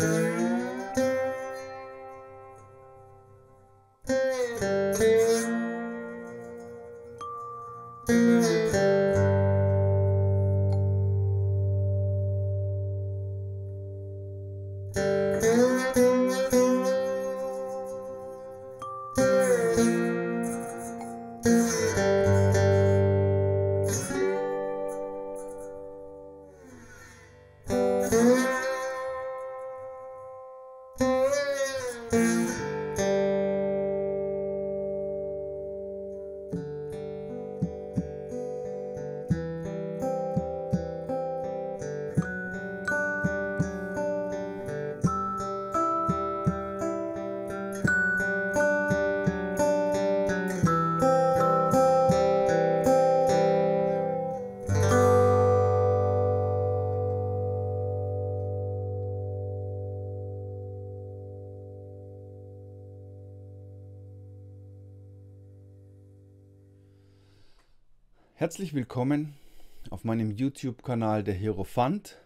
Mm-hmm. Herzlich willkommen auf meinem YouTube-Kanal der Hierophant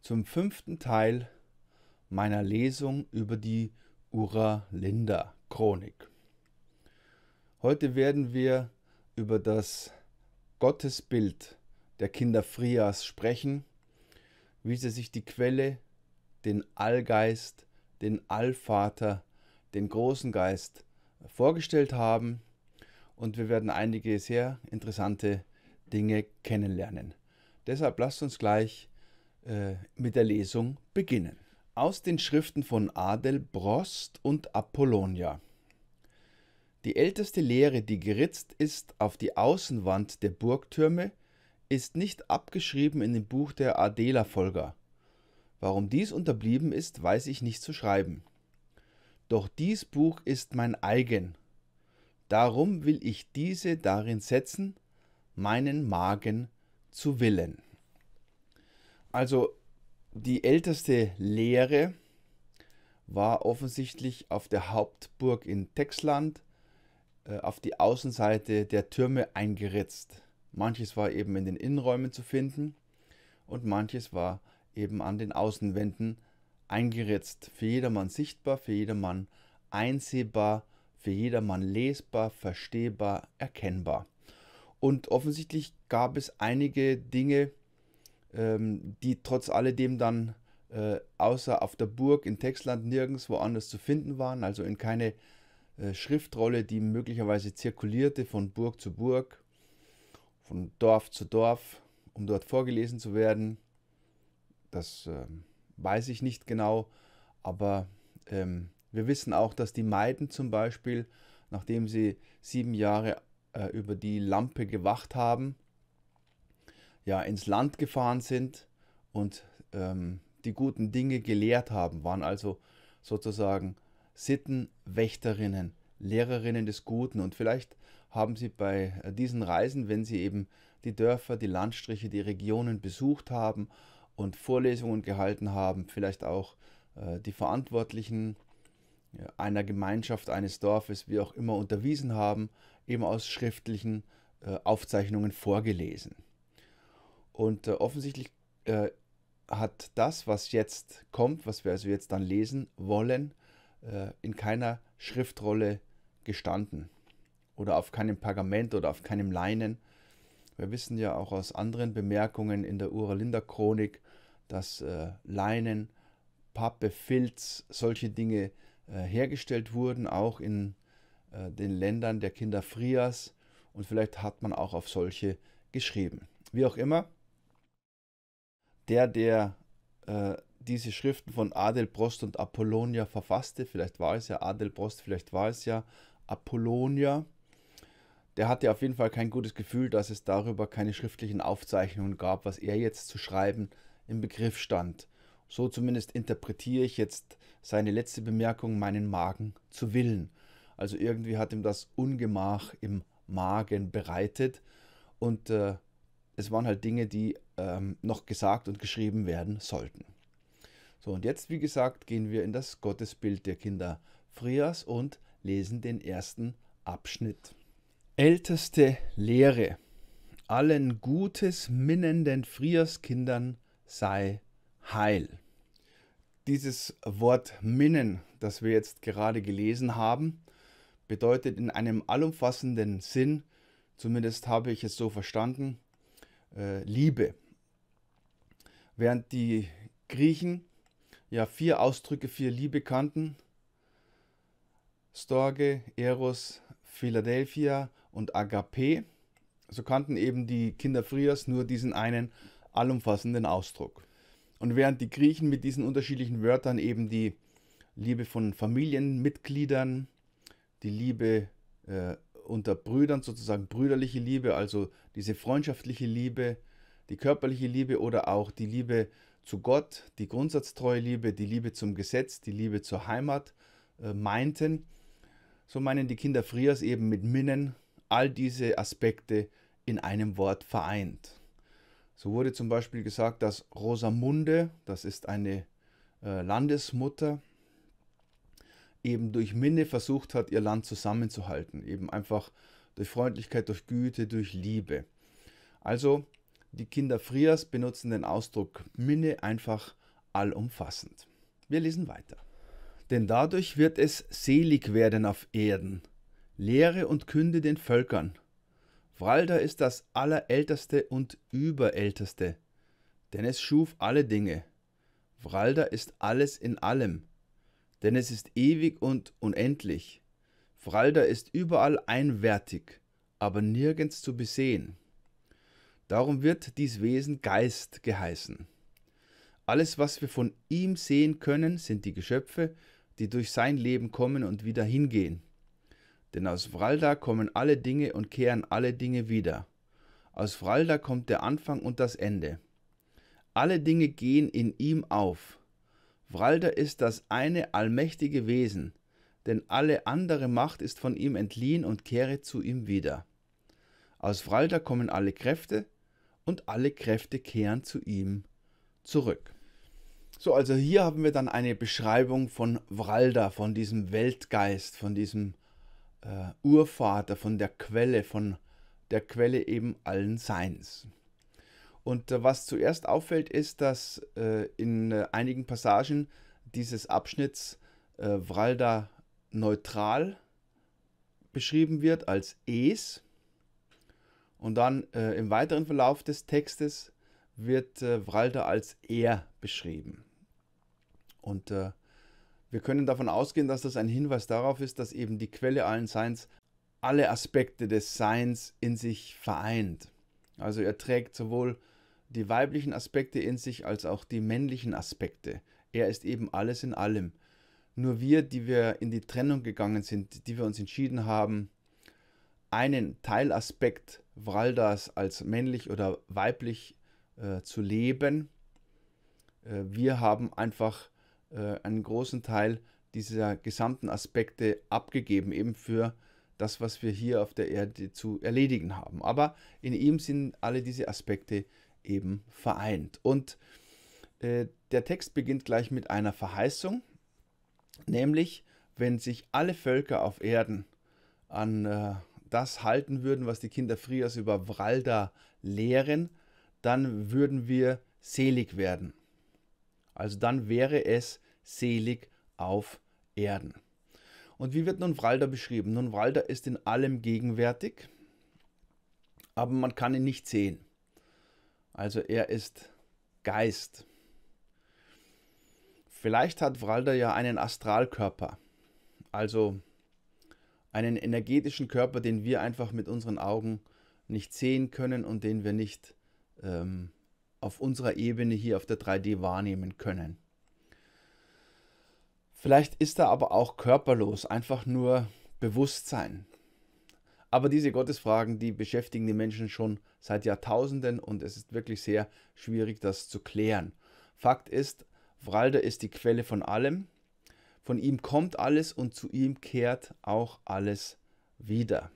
zum fünften Teil meiner Lesung über die Uralinda-Chronik. Heute werden wir über das Gottesbild der Kinder Frias sprechen, wie sie sich die Quelle, den Allgeist, den Allvater, den großen Geist vorgestellt haben und wir werden einige sehr interessante Dinge kennenlernen. Deshalb lasst uns gleich äh, mit der Lesung beginnen. Aus den Schriften von Adelbrost und Apollonia. Die älteste Lehre, die geritzt ist auf die Außenwand der Burgtürme, ist nicht abgeschrieben in dem Buch der Adela-Folger. Warum dies unterblieben ist, weiß ich nicht zu schreiben. Doch dies Buch ist mein eigen Darum will ich diese darin setzen, meinen Magen zu willen. Also die älteste Lehre war offensichtlich auf der Hauptburg in Texland äh, auf die Außenseite der Türme eingeritzt. Manches war eben in den Innenräumen zu finden und manches war eben an den Außenwänden eingeritzt. Für jedermann sichtbar, für jedermann einsehbar für jedermann lesbar, verstehbar, erkennbar. Und offensichtlich gab es einige Dinge, ähm, die trotz alledem dann äh, außer auf der Burg in Textland nirgends anders zu finden waren, also in keine äh, Schriftrolle, die möglicherweise zirkulierte von Burg zu Burg, von Dorf zu Dorf, um dort vorgelesen zu werden. Das äh, weiß ich nicht genau, aber ähm, wir wissen auch, dass die Maiden zum Beispiel, nachdem sie sieben Jahre äh, über die Lampe gewacht haben, ja, ins Land gefahren sind und ähm, die guten Dinge gelehrt haben, waren also sozusagen Sittenwächterinnen, Lehrerinnen des Guten. Und vielleicht haben sie bei äh, diesen Reisen, wenn sie eben die Dörfer, die Landstriche, die Regionen besucht haben und Vorlesungen gehalten haben, vielleicht auch äh, die Verantwortlichen einer Gemeinschaft, eines Dorfes, wie auch immer, unterwiesen haben, eben aus schriftlichen äh, Aufzeichnungen vorgelesen. Und äh, offensichtlich äh, hat das, was jetzt kommt, was wir also jetzt dann lesen wollen, äh, in keiner Schriftrolle gestanden oder auf keinem Pergament oder auf keinem Leinen. Wir wissen ja auch aus anderen Bemerkungen in der Uralinda-Chronik, dass äh, Leinen, Pappe, Filz, solche Dinge äh, hergestellt wurden, auch in äh, den Ländern der Kinder Frias. Und vielleicht hat man auch auf solche geschrieben. Wie auch immer, der, der äh, diese Schriften von Adelprost und Apollonia verfasste, vielleicht war es ja Adelprost, vielleicht war es ja Apollonia, der hatte auf jeden Fall kein gutes Gefühl, dass es darüber keine schriftlichen Aufzeichnungen gab, was er jetzt zu schreiben im Begriff stand. So zumindest interpretiere ich jetzt seine letzte Bemerkung, meinen Magen zu willen. Also irgendwie hat ihm das Ungemach im Magen bereitet und äh, es waren halt Dinge, die ähm, noch gesagt und geschrieben werden sollten. So, und jetzt, wie gesagt, gehen wir in das Gottesbild der Kinder Frias und lesen den ersten Abschnitt. Älteste Lehre. Allen Gutes minnenden Frias Kindern sei heil. Dieses Wort Minnen, das wir jetzt gerade gelesen haben, bedeutet in einem allumfassenden Sinn, zumindest habe ich es so verstanden, äh, Liebe. Während die Griechen ja vier Ausdrücke für Liebe kannten, Storge, Eros, Philadelphia und Agape, so kannten eben die Kinder Frias nur diesen einen allumfassenden Ausdruck. Und während die Griechen mit diesen unterschiedlichen Wörtern eben die Liebe von Familienmitgliedern, die Liebe äh, unter Brüdern, sozusagen brüderliche Liebe, also diese freundschaftliche Liebe, die körperliche Liebe oder auch die Liebe zu Gott, die grundsatztreue Liebe, die Liebe zum Gesetz, die Liebe zur Heimat äh, meinten, so meinen die Kinder Frias eben mit Minnen all diese Aspekte in einem Wort vereint. So wurde zum Beispiel gesagt, dass Rosamunde, das ist eine äh, Landesmutter, eben durch Minne versucht hat, ihr Land zusammenzuhalten. Eben einfach durch Freundlichkeit, durch Güte, durch Liebe. Also die Kinder Frias benutzen den Ausdruck Minne einfach allumfassend. Wir lesen weiter. Denn dadurch wird es selig werden auf Erden. Lehre und künde den Völkern, Walda ist das Allerälteste und Überälteste, denn es schuf alle Dinge. Walda ist alles in allem, denn es ist ewig und unendlich. Walda ist überall einwärtig, aber nirgends zu besehen. Darum wird dies Wesen Geist geheißen. Alles, was wir von ihm sehen können, sind die Geschöpfe, die durch sein Leben kommen und wieder hingehen. Denn aus Vralda kommen alle Dinge und kehren alle Dinge wieder. Aus Vralda kommt der Anfang und das Ende. Alle Dinge gehen in ihm auf. Vralda ist das eine allmächtige Wesen, denn alle andere Macht ist von ihm entliehen und kehre zu ihm wieder. Aus Vralda kommen alle Kräfte und alle Kräfte kehren zu ihm zurück. So, also hier haben wir dann eine Beschreibung von Vralda, von diesem Weltgeist, von diesem äh, Urvater, von der Quelle, von der Quelle eben allen Seins. Und äh, was zuerst auffällt, ist, dass äh, in äh, einigen Passagen dieses Abschnitts äh, Vralda neutral beschrieben wird als es. Und dann äh, im weiteren Verlauf des Textes wird äh, Vralda als er beschrieben. Und äh, wir können davon ausgehen, dass das ein Hinweis darauf ist, dass eben die Quelle allen Seins alle Aspekte des Seins in sich vereint. Also er trägt sowohl die weiblichen Aspekte in sich als auch die männlichen Aspekte. Er ist eben alles in allem. Nur wir, die wir in die Trennung gegangen sind, die wir uns entschieden haben, einen Teilaspekt Vraldas als männlich oder weiblich äh, zu leben, äh, wir haben einfach äh, einen großen Teil dieser gesamten Aspekte abgegeben, eben für das, was wir hier auf der Erde zu erledigen haben. Aber in ihm sind alle diese Aspekte eben vereint. Und äh, der Text beginnt gleich mit einer Verheißung, nämlich wenn sich alle Völker auf Erden an äh, das halten würden, was die Kinder Frias über Vralda lehren, dann würden wir selig werden. Also dann wäre es selig auf Erden. Und wie wird nun Vralda beschrieben? Nun, Vralda ist in allem gegenwärtig, aber man kann ihn nicht sehen. Also er ist Geist. Vielleicht hat Vralda ja einen Astralkörper, also einen energetischen Körper, den wir einfach mit unseren Augen nicht sehen können und den wir nicht ähm, auf unserer Ebene hier auf der 3D wahrnehmen können. Vielleicht ist er aber auch körperlos, einfach nur Bewusstsein. Aber diese Gottesfragen, die beschäftigen die Menschen schon seit Jahrtausenden und es ist wirklich sehr schwierig, das zu klären. Fakt ist, Vralda ist die Quelle von allem. Von ihm kommt alles und zu ihm kehrt auch alles wieder.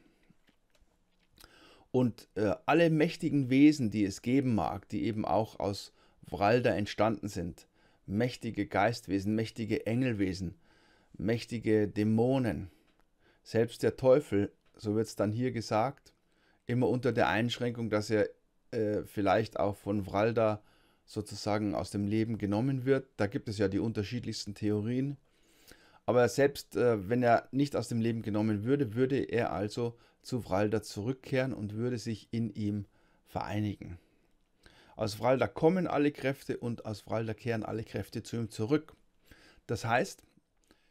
Und äh, alle mächtigen Wesen, die es geben mag, die eben auch aus Vralda entstanden sind, mächtige Geistwesen, mächtige Engelwesen, mächtige Dämonen, selbst der Teufel, so wird es dann hier gesagt, immer unter der Einschränkung, dass er äh, vielleicht auch von Vralda sozusagen aus dem Leben genommen wird. Da gibt es ja die unterschiedlichsten Theorien. Aber selbst äh, wenn er nicht aus dem Leben genommen würde, würde er also zu Vralda zurückkehren und würde sich in ihm vereinigen. Aus Vralda kommen alle Kräfte und aus Vralda kehren alle Kräfte zu ihm zurück. Das heißt,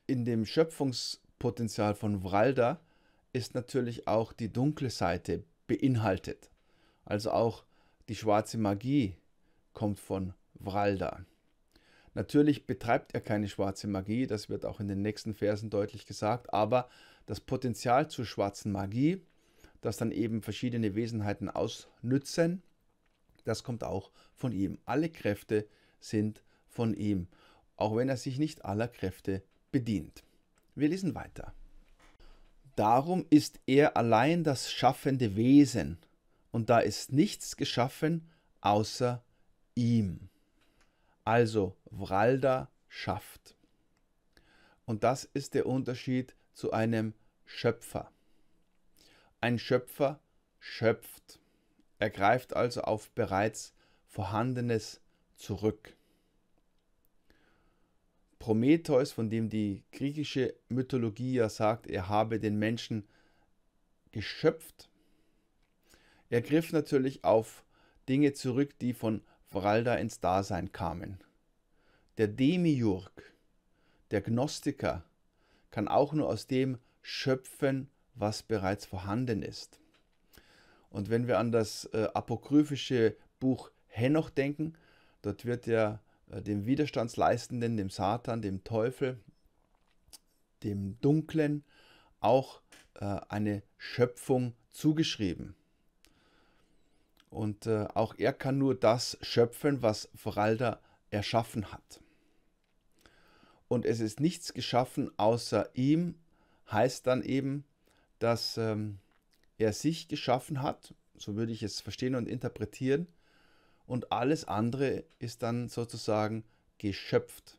in dem Schöpfungspotenzial von Vralda ist natürlich auch die dunkle Seite beinhaltet. Also auch die schwarze Magie kommt von Vralda. Natürlich betreibt er keine schwarze Magie, das wird auch in den nächsten Versen deutlich gesagt, aber das Potenzial zur schwarzen Magie, das dann eben verschiedene Wesenheiten ausnützen, das kommt auch von ihm. Alle Kräfte sind von ihm, auch wenn er sich nicht aller Kräfte bedient. Wir lesen weiter. Darum ist er allein das schaffende Wesen, und da ist nichts geschaffen außer ihm. Also Vralda schafft. Und das ist der Unterschied zu einem Schöpfer. Ein Schöpfer schöpft. Er greift also auf bereits Vorhandenes zurück. Prometheus, von dem die griechische Mythologie ja sagt, er habe den Menschen geschöpft, er griff natürlich auf Dinge zurück, die von Vralda ins Dasein kamen. Der Demiurg, der Gnostiker, kann auch nur aus dem schöpfen, was bereits vorhanden ist. Und wenn wir an das äh, apokryphische Buch Henoch denken, dort wird ja äh, dem Widerstandsleistenden, dem Satan, dem Teufel, dem Dunklen auch äh, eine Schöpfung zugeschrieben. Und äh, auch er kann nur das schöpfen, was Voralda erschaffen hat. Und es ist nichts geschaffen außer ihm heißt dann eben, dass ähm, er sich geschaffen hat, so würde ich es verstehen und interpretieren, und alles andere ist dann sozusagen geschöpft.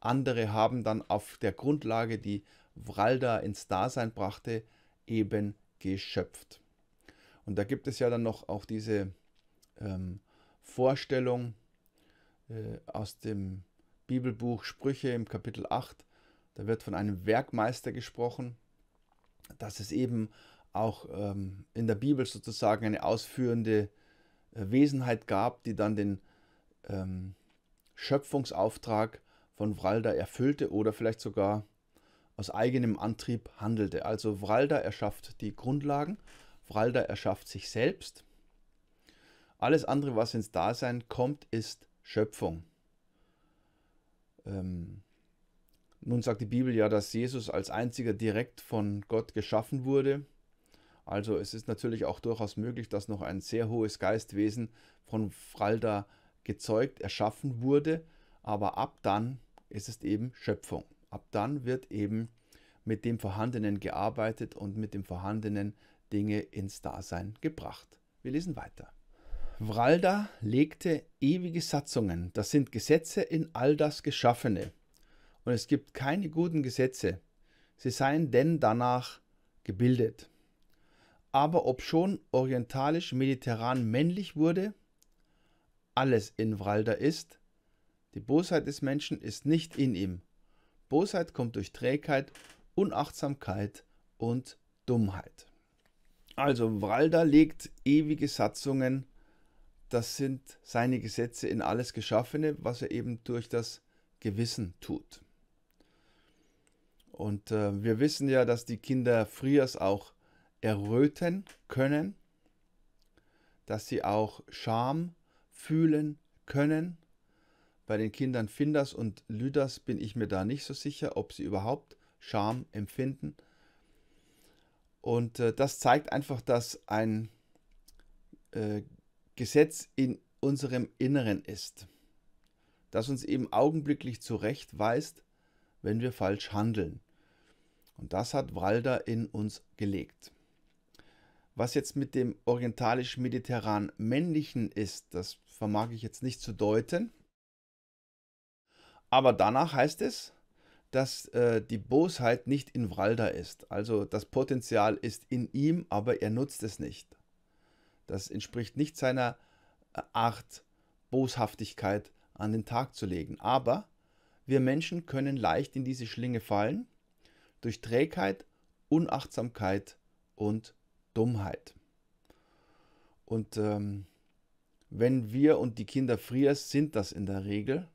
Andere haben dann auf der Grundlage, die Vralda ins Dasein brachte, eben geschöpft. Und da gibt es ja dann noch auch diese ähm, Vorstellung äh, aus dem Bibelbuch Sprüche im Kapitel 8, da wird von einem Werkmeister gesprochen, dass es eben auch ähm, in der Bibel sozusagen eine ausführende äh, Wesenheit gab, die dann den ähm, Schöpfungsauftrag von Vralda erfüllte oder vielleicht sogar aus eigenem Antrieb handelte. Also Vralda erschafft die Grundlagen, Vralda erschafft sich selbst. Alles andere, was ins Dasein kommt, ist Schöpfung. Ähm, nun sagt die Bibel ja, dass Jesus als einziger direkt von Gott geschaffen wurde. Also es ist natürlich auch durchaus möglich, dass noch ein sehr hohes Geistwesen von Fralda gezeugt, erschaffen wurde. Aber ab dann ist es eben Schöpfung. Ab dann wird eben mit dem Vorhandenen gearbeitet und mit dem Vorhandenen Dinge ins Dasein gebracht. Wir lesen weiter. Vralda legte ewige Satzungen, das sind Gesetze in all das Geschaffene, und es gibt keine guten Gesetze. Sie seien denn danach gebildet. Aber ob schon orientalisch-mediterran männlich wurde, alles in Walder ist, die Bosheit des Menschen ist nicht in ihm. Bosheit kommt durch Trägheit, Unachtsamkeit und Dummheit. Also Walder legt ewige Satzungen, das sind seine Gesetze in alles Geschaffene, was er eben durch das Gewissen tut. Und äh, wir wissen ja, dass die Kinder Friers auch erröten können, dass sie auch Scham fühlen können. Bei den Kindern Finders und Lüders bin ich mir da nicht so sicher, ob sie überhaupt Scham empfinden. Und äh, das zeigt einfach, dass ein äh, Gesetz in unserem Inneren ist, das uns eben augenblicklich zurechtweist, wenn wir falsch handeln. Und das hat Walder in uns gelegt. Was jetzt mit dem orientalisch-mediterran männlichen ist, das vermag ich jetzt nicht zu deuten. Aber danach heißt es, dass äh, die Bosheit nicht in Walder ist. Also das Potenzial ist in ihm, aber er nutzt es nicht. Das entspricht nicht seiner äh, Art, Boshaftigkeit an den Tag zu legen. Aber wir Menschen können leicht in diese Schlinge fallen durch Trägheit, Unachtsamkeit und Dummheit. Und ähm, wenn wir und die Kinder Frias sind das in der Regel,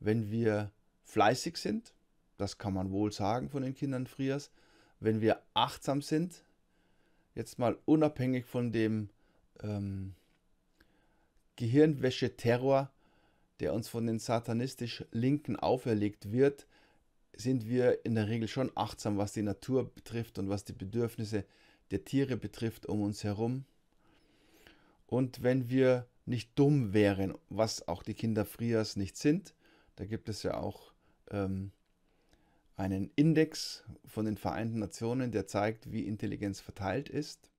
wenn wir fleißig sind, das kann man wohl sagen von den Kindern Friers, wenn wir achtsam sind, jetzt mal unabhängig von dem ähm, Gehirnwäscheterror, der uns von den satanistisch Linken auferlegt wird, sind wir in der Regel schon achtsam, was die Natur betrifft und was die Bedürfnisse der Tiere betrifft um uns herum. Und wenn wir nicht dumm wären, was auch die Kinder Frias nicht sind, da gibt es ja auch ähm, einen Index von den Vereinten Nationen, der zeigt, wie Intelligenz verteilt ist.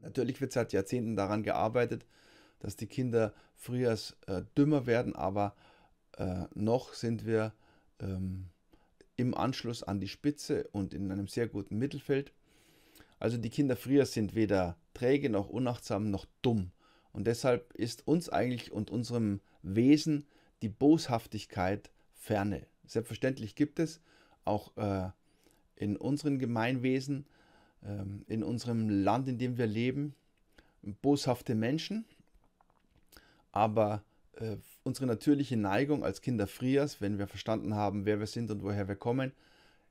Natürlich wird seit Jahrzehnten daran gearbeitet, dass die Kinder Frias äh, dümmer werden, aber äh, noch sind wir ähm, im Anschluss an die Spitze und in einem sehr guten Mittelfeld. Also die Kinder Friers sind weder träge noch unachtsam noch dumm. Und deshalb ist uns eigentlich und unserem Wesen die Boshaftigkeit ferne. Selbstverständlich gibt es auch äh, in unseren Gemeinwesen, äh, in unserem Land, in dem wir leben, boshafte Menschen. Aber äh, unsere natürliche Neigung als Kinder Frias, wenn wir verstanden haben, wer wir sind und woher wir kommen,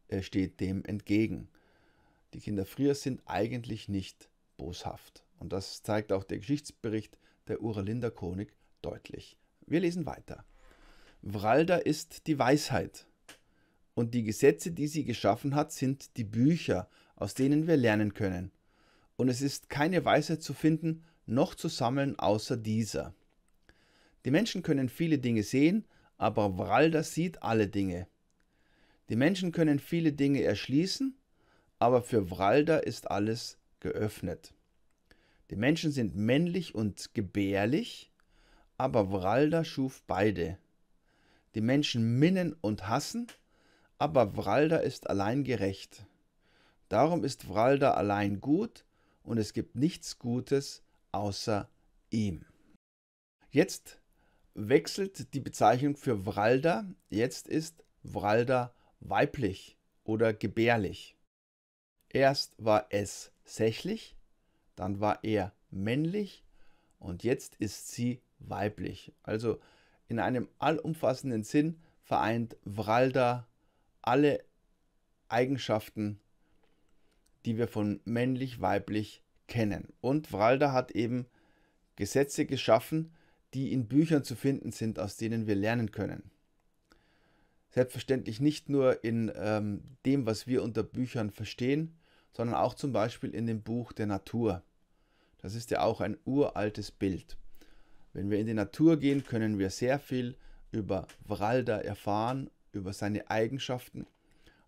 äh, steht dem entgegen. Die Kinder Frias sind eigentlich nicht boshaft. Und das zeigt auch der Geschichtsbericht der Uralinder Chronik deutlich. Wir lesen weiter. Vralda ist die Weisheit. Und die Gesetze, die sie geschaffen hat, sind die Bücher, aus denen wir lernen können. Und es ist keine Weisheit zu finden, noch zu sammeln außer dieser. Die Menschen können viele Dinge sehen, aber Vralda sieht alle Dinge. Die Menschen können viele Dinge erschließen, aber für Vralda ist alles geöffnet. Die Menschen sind männlich und gebärlich, aber Vralda schuf beide. Die Menschen minnen und hassen, aber Vralda ist allein gerecht. Darum ist Vralda allein gut und es gibt nichts Gutes außer ihm. Jetzt wechselt die Bezeichnung für Vralda. Jetzt ist Vralda weiblich oder gebärlich. Erst war es sächlich, dann war er männlich und jetzt ist sie weiblich. Also in einem allumfassenden Sinn vereint Vralda alle Eigenschaften, die wir von männlich-weiblich kennen. Und Vralda hat eben Gesetze geschaffen, die in Büchern zu finden sind, aus denen wir lernen können. Selbstverständlich nicht nur in ähm, dem, was wir unter Büchern verstehen, sondern auch zum Beispiel in dem Buch der Natur. Das ist ja auch ein uraltes Bild. Wenn wir in die Natur gehen, können wir sehr viel über Wralda erfahren, über seine Eigenschaften,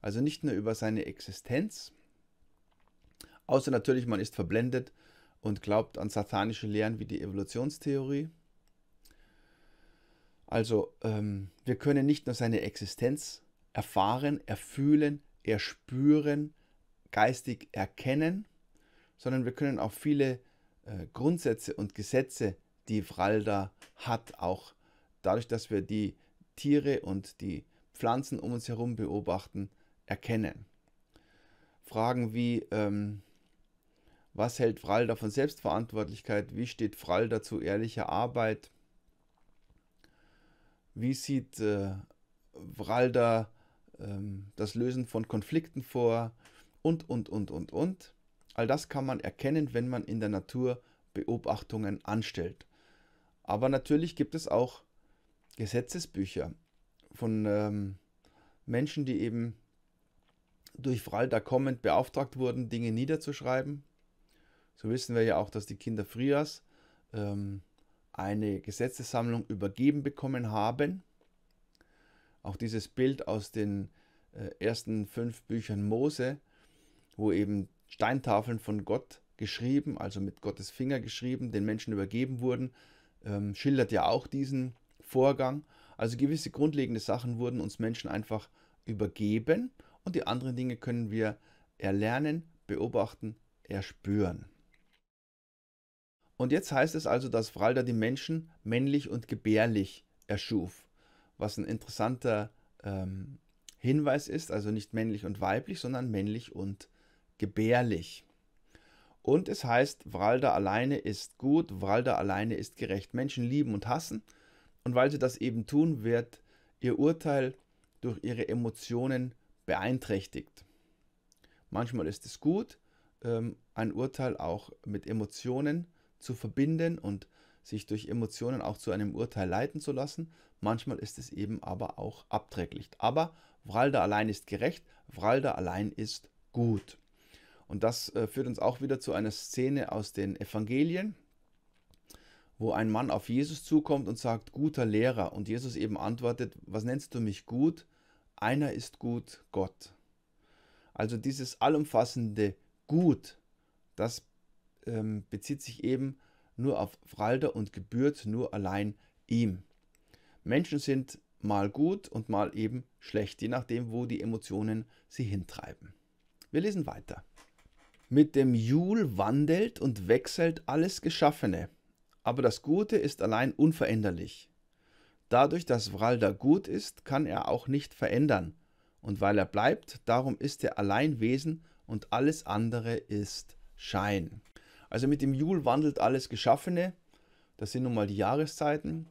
also nicht nur über seine Existenz, außer natürlich man ist verblendet und glaubt an satanische Lehren wie die Evolutionstheorie, also ähm, wir können nicht nur seine Existenz erfahren, erfühlen, erspüren, geistig erkennen, sondern wir können auch viele äh, Grundsätze und Gesetze, die Fralda hat, auch dadurch, dass wir die Tiere und die Pflanzen um uns herum beobachten, erkennen. Fragen wie, ähm, was hält Fralda von Selbstverantwortlichkeit? Wie steht Fralda zu ehrlicher Arbeit? Wie sieht äh, Vralda ähm, das Lösen von Konflikten vor? Und, und, und, und, und. All das kann man erkennen, wenn man in der Natur Beobachtungen anstellt. Aber natürlich gibt es auch Gesetzesbücher von ähm, Menschen, die eben durch Fralda kommend beauftragt wurden, Dinge niederzuschreiben. So wissen wir ja auch, dass die Kinder Frias ähm, eine Gesetzessammlung übergeben bekommen haben. Auch dieses Bild aus den äh, ersten fünf Büchern Mose, wo eben Steintafeln von Gott geschrieben, also mit Gottes Finger geschrieben, den Menschen übergeben wurden, ähm, schildert ja auch diesen Vorgang. Also gewisse grundlegende Sachen wurden uns Menschen einfach übergeben und die anderen Dinge können wir erlernen, beobachten, erspüren. Und jetzt heißt es also, dass Fralda die Menschen männlich und gebärlich erschuf, was ein interessanter ähm, Hinweis ist, also nicht männlich und weiblich, sondern männlich und gebärlich. Und es heißt, Vralda alleine ist gut, Vralda alleine ist gerecht. Menschen lieben und hassen. Und weil sie das eben tun, wird ihr Urteil durch ihre Emotionen beeinträchtigt. Manchmal ist es gut, ähm, ein Urteil auch mit Emotionen zu zu verbinden und sich durch Emotionen auch zu einem Urteil leiten zu lassen. Manchmal ist es eben aber auch abträglich. Aber Vralda allein ist gerecht, Vralda allein ist gut. Und das äh, führt uns auch wieder zu einer Szene aus den Evangelien, wo ein Mann auf Jesus zukommt und sagt, guter Lehrer. Und Jesus eben antwortet, was nennst du mich gut? Einer ist gut, Gott. Also dieses allumfassende Gut, das ähm, bezieht sich eben nur auf Fralder und gebührt nur allein ihm. Menschen sind mal gut und mal eben schlecht, je nachdem, wo die Emotionen sie hintreiben. Wir lesen weiter. Mit dem Jul wandelt und wechselt alles Geschaffene, aber das Gute ist allein unveränderlich. Dadurch, dass Vralda gut ist, kann er auch nicht verändern, und weil er bleibt, darum ist er allein Wesen und alles andere ist Schein. Also mit dem Jul wandelt alles Geschaffene. Das sind nun mal die Jahreszeiten.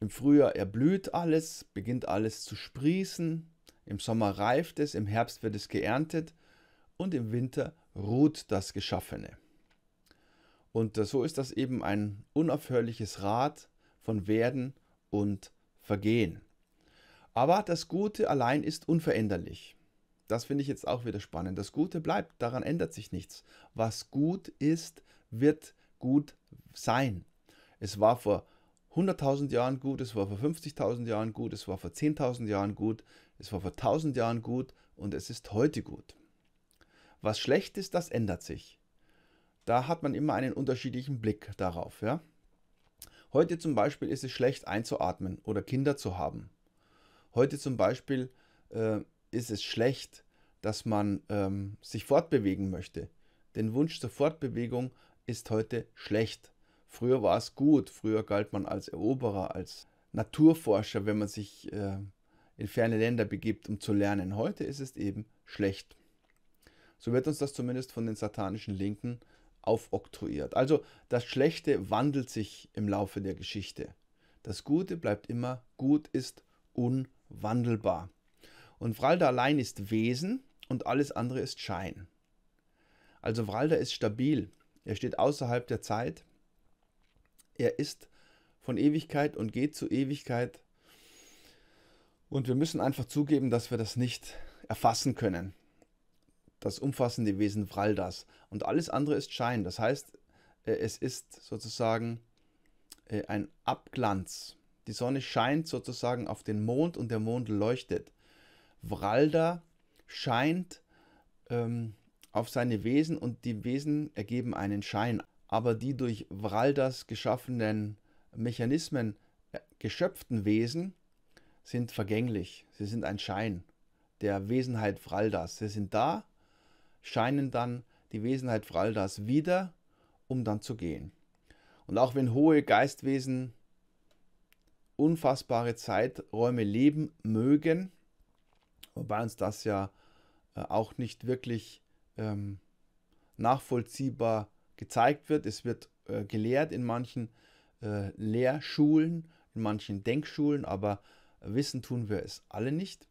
Im Frühjahr erblüht alles, beginnt alles zu sprießen. Im Sommer reift es, im Herbst wird es geerntet und im Winter ruht das Geschaffene. Und so ist das eben ein unaufhörliches Rad von Werden und Vergehen. Aber das Gute allein ist unveränderlich das finde ich jetzt auch wieder spannend. Das Gute bleibt, daran ändert sich nichts. Was gut ist, wird gut sein. Es war vor 100.000 Jahren gut, es war vor 50.000 Jahren gut, es war vor 10.000 Jahren gut, es war vor 1.000 Jahren gut und es ist heute gut. Was schlecht ist, das ändert sich. Da hat man immer einen unterschiedlichen Blick darauf. Ja? Heute zum Beispiel ist es schlecht einzuatmen oder Kinder zu haben. Heute zum Beispiel äh, ist es schlecht, dass man ähm, sich fortbewegen möchte. Den Wunsch zur Fortbewegung ist heute schlecht. Früher war es gut, früher galt man als Eroberer, als Naturforscher, wenn man sich äh, in ferne Länder begibt, um zu lernen. Heute ist es eben schlecht. So wird uns das zumindest von den satanischen Linken aufoktroyiert. Also das Schlechte wandelt sich im Laufe der Geschichte. Das Gute bleibt immer gut, ist unwandelbar. Und Vralda allein ist Wesen und alles andere ist Schein. Also Vralda ist stabil. Er steht außerhalb der Zeit. Er ist von Ewigkeit und geht zu Ewigkeit. Und wir müssen einfach zugeben, dass wir das nicht erfassen können. Das umfassende Wesen Vraldas. Und alles andere ist Schein. Das heißt, äh, es ist sozusagen äh, ein Abglanz. Die Sonne scheint sozusagen auf den Mond und der Mond leuchtet. Vralda scheint ähm, auf seine Wesen und die Wesen ergeben einen Schein. Aber die durch Vraldas geschaffenen Mechanismen äh, geschöpften Wesen sind vergänglich. Sie sind ein Schein der Wesenheit Vraldas. Sie sind da, scheinen dann die Wesenheit Vraldas wieder, um dann zu gehen. Und auch wenn hohe Geistwesen unfassbare Zeiträume leben mögen, Wobei uns das ja äh, auch nicht wirklich ähm, nachvollziehbar gezeigt wird. Es wird äh, gelehrt in manchen äh, Lehrschulen, in manchen Denkschulen, aber wissen tun wir es alle nicht.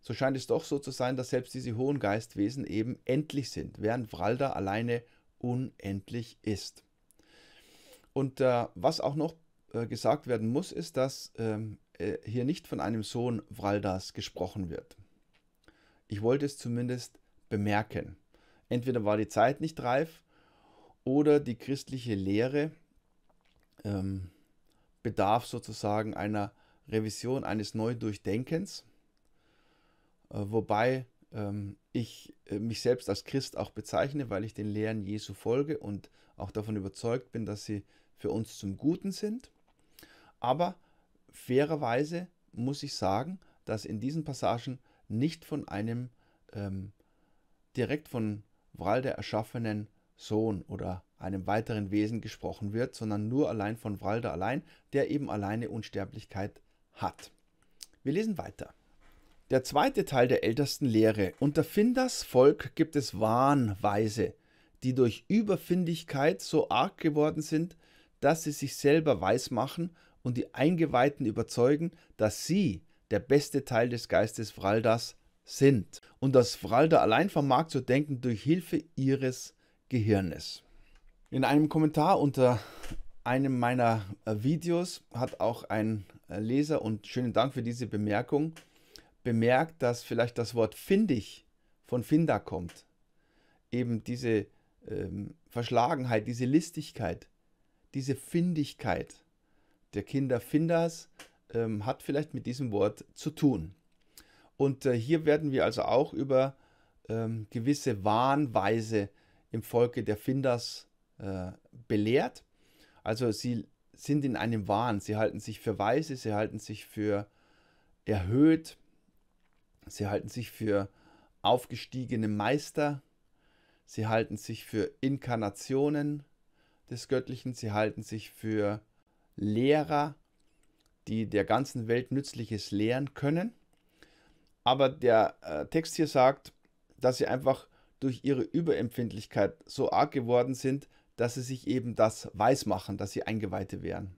So scheint es doch so zu sein, dass selbst diese hohen Geistwesen eben endlich sind, während Vralda alleine unendlich ist. Und äh, was auch noch äh, gesagt werden muss, ist, dass ähm, äh, hier nicht von einem Sohn Vraldas gesprochen wird ich wollte es zumindest bemerken. Entweder war die Zeit nicht reif oder die christliche Lehre ähm, bedarf sozusagen einer Revision, eines Neudurchdenkens, äh, wobei ähm, ich äh, mich selbst als Christ auch bezeichne, weil ich den Lehren Jesu folge und auch davon überzeugt bin, dass sie für uns zum Guten sind. Aber fairerweise muss ich sagen, dass in diesen Passagen nicht von einem ähm, direkt von Vralda erschaffenen Sohn oder einem weiteren Wesen gesprochen wird, sondern nur allein von Vralda allein, der eben alleine Unsterblichkeit hat. Wir lesen weiter. Der zweite Teil der ältesten Lehre. Unter Finders Volk gibt es Wahnweise, die durch Überfindigkeit so arg geworden sind, dass sie sich selber weismachen und die Eingeweihten überzeugen, dass sie der beste Teil des Geistes Vraldas sind und dass Vralda allein vermag zu denken durch Hilfe ihres Gehirnes. In einem Kommentar unter einem meiner äh, Videos hat auch ein äh, Leser, und schönen Dank für diese Bemerkung, bemerkt, dass vielleicht das Wort findig von Finder kommt. Eben diese ähm, Verschlagenheit, diese Listigkeit, diese Findigkeit der Kinder Finders, ähm, hat vielleicht mit diesem Wort zu tun. Und äh, hier werden wir also auch über ähm, gewisse Wahnweise im Volke der Finders äh, belehrt. Also sie sind in einem Wahn, sie halten sich für weise, sie halten sich für erhöht, sie halten sich für aufgestiegene Meister, sie halten sich für Inkarnationen des Göttlichen, sie halten sich für Lehrer, die der ganzen Welt Nützliches lehren können. Aber der äh, Text hier sagt, dass sie einfach durch ihre Überempfindlichkeit so arg geworden sind, dass sie sich eben das weiß machen, dass sie Eingeweihte wären.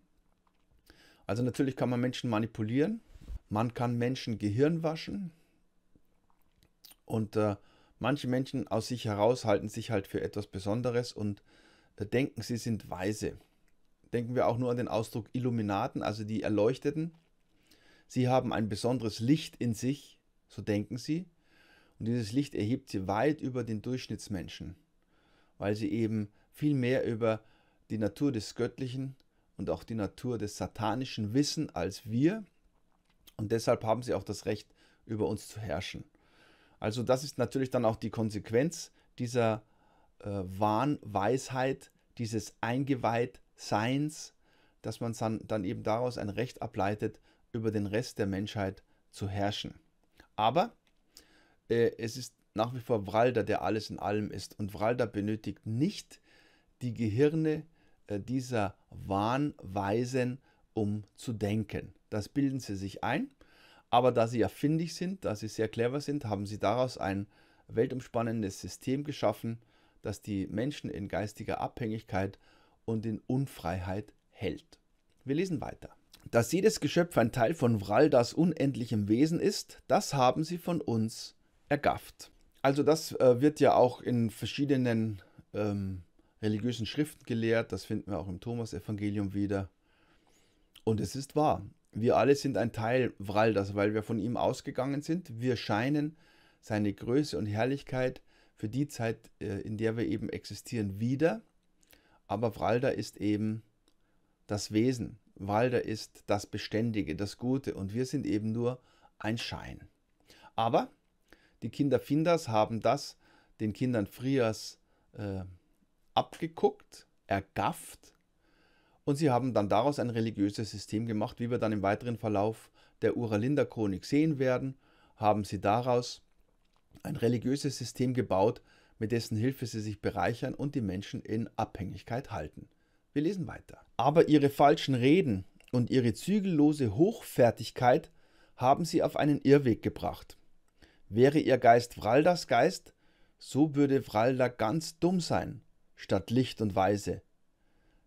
Also natürlich kann man Menschen manipulieren, man kann Menschen Gehirn waschen und äh, manche Menschen aus sich heraus halten sich halt für etwas Besonderes und äh, denken, sie sind weise denken wir auch nur an den Ausdruck Illuminaten, also die Erleuchteten. Sie haben ein besonderes Licht in sich, so denken sie. Und dieses Licht erhebt sie weit über den Durchschnittsmenschen, weil sie eben viel mehr über die Natur des Göttlichen und auch die Natur des Satanischen wissen als wir. Und deshalb haben sie auch das Recht, über uns zu herrschen. Also das ist natürlich dann auch die Konsequenz dieser äh, Wahnweisheit, dieses Eingeweihtsein Seins, dass man dann eben daraus ein Recht ableitet, über den Rest der Menschheit zu herrschen. Aber äh, es ist nach wie vor Vralda, der alles in allem ist. Und Vralda benötigt nicht die Gehirne äh, dieser Wahnweisen, um zu denken. Das bilden sie sich ein. Aber da sie ja findig sind, da sie sehr clever sind, haben sie daraus ein weltumspannendes System geschaffen, das die Menschen in geistiger Abhängigkeit und in Unfreiheit hält. Wir lesen weiter. Dass jedes Geschöpf ein Teil von Vraldas unendlichem Wesen ist, das haben sie von uns ergafft. Also das äh, wird ja auch in verschiedenen ähm, religiösen Schriften gelehrt, das finden wir auch im Thomas-Evangelium wieder. Und es ist wahr, wir alle sind ein Teil Vraldas, weil wir von ihm ausgegangen sind. Wir scheinen seine Größe und Herrlichkeit für die Zeit, äh, in der wir eben existieren, wieder aber Walder ist eben das Wesen. Walder ist das Beständige, das Gute und wir sind eben nur ein Schein. Aber die Kinder Finders haben das den Kindern Frias äh, abgeguckt, ergafft und sie haben dann daraus ein religiöses System gemacht, wie wir dann im weiteren Verlauf der Uralinda-Chronik sehen werden, haben sie daraus ein religiöses System gebaut, mit dessen Hilfe sie sich bereichern und die Menschen in Abhängigkeit halten. Wir lesen weiter. Aber ihre falschen Reden und ihre zügellose Hochfertigkeit haben sie auf einen Irrweg gebracht. Wäre ihr Geist Vraldas Geist, so würde Vralda ganz dumm sein, statt Licht und Weise.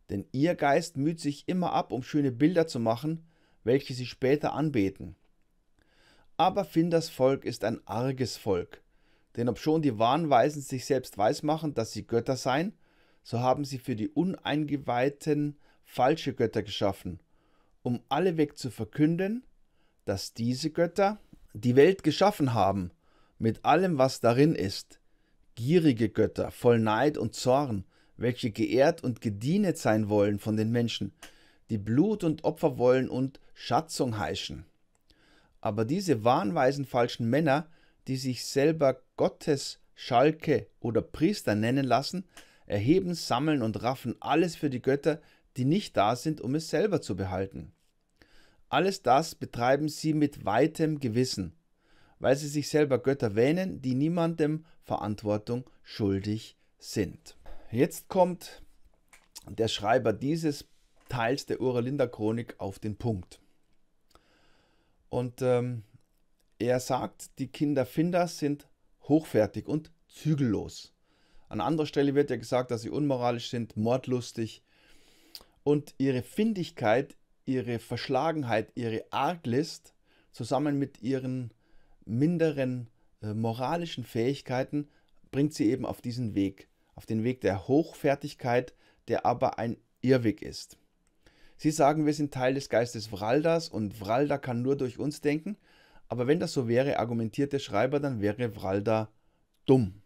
Denn ihr Geist müht sich immer ab, um schöne Bilder zu machen, welche sie später anbeten. Aber Finders Volk ist ein arges Volk, denn obschon die Wahnweisen sich selbst weismachen, dass sie Götter seien, so haben sie für die Uneingeweihten falsche Götter geschaffen, um alle weg zu verkünden, dass diese Götter die Welt geschaffen haben, mit allem, was darin ist, gierige Götter, voll Neid und Zorn, welche geehrt und gedienet sein wollen von den Menschen, die Blut und Opfer wollen und Schatzung heischen. Aber diese wahnweisen falschen Männer die sich selber Gottes Schalke oder Priester nennen lassen, erheben, sammeln und raffen alles für die Götter, die nicht da sind, um es selber zu behalten. Alles das betreiben sie mit weitem Gewissen, weil sie sich selber Götter wähnen, die niemandem Verantwortung schuldig sind. Jetzt kommt der Schreiber dieses Teils der Uralinda Chronik auf den Punkt. Und ähm, er sagt, die Kinder Finders sind hochwertig und zügellos. An anderer Stelle wird ja gesagt, dass sie unmoralisch sind, mordlustig und ihre Findigkeit, ihre Verschlagenheit, ihre Arglist zusammen mit ihren minderen äh, moralischen Fähigkeiten bringt sie eben auf diesen Weg, auf den Weg der Hochfertigkeit, der aber ein Irrweg ist. Sie sagen, wir sind Teil des Geistes Vraldas und Vralda kann nur durch uns denken aber wenn das so wäre, argumentiert der Schreiber, dann wäre Vralda dumm.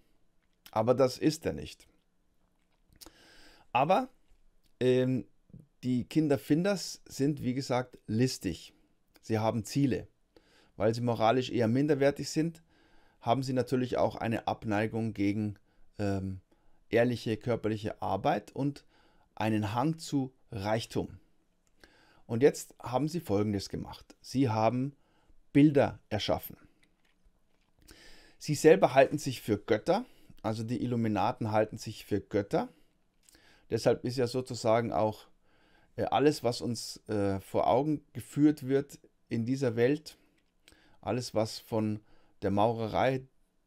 Aber das ist er nicht. Aber ähm, die Kinder Finders sind, wie gesagt, listig. Sie haben Ziele. Weil sie moralisch eher minderwertig sind, haben sie natürlich auch eine Abneigung gegen ähm, ehrliche körperliche Arbeit und einen Hang zu Reichtum. Und jetzt haben sie Folgendes gemacht. Sie haben Bilder erschaffen. Sie selber halten sich für Götter, also die Illuminaten halten sich für Götter. Deshalb ist ja sozusagen auch äh, alles, was uns äh, vor Augen geführt wird in dieser Welt, alles, was von der Maurerei,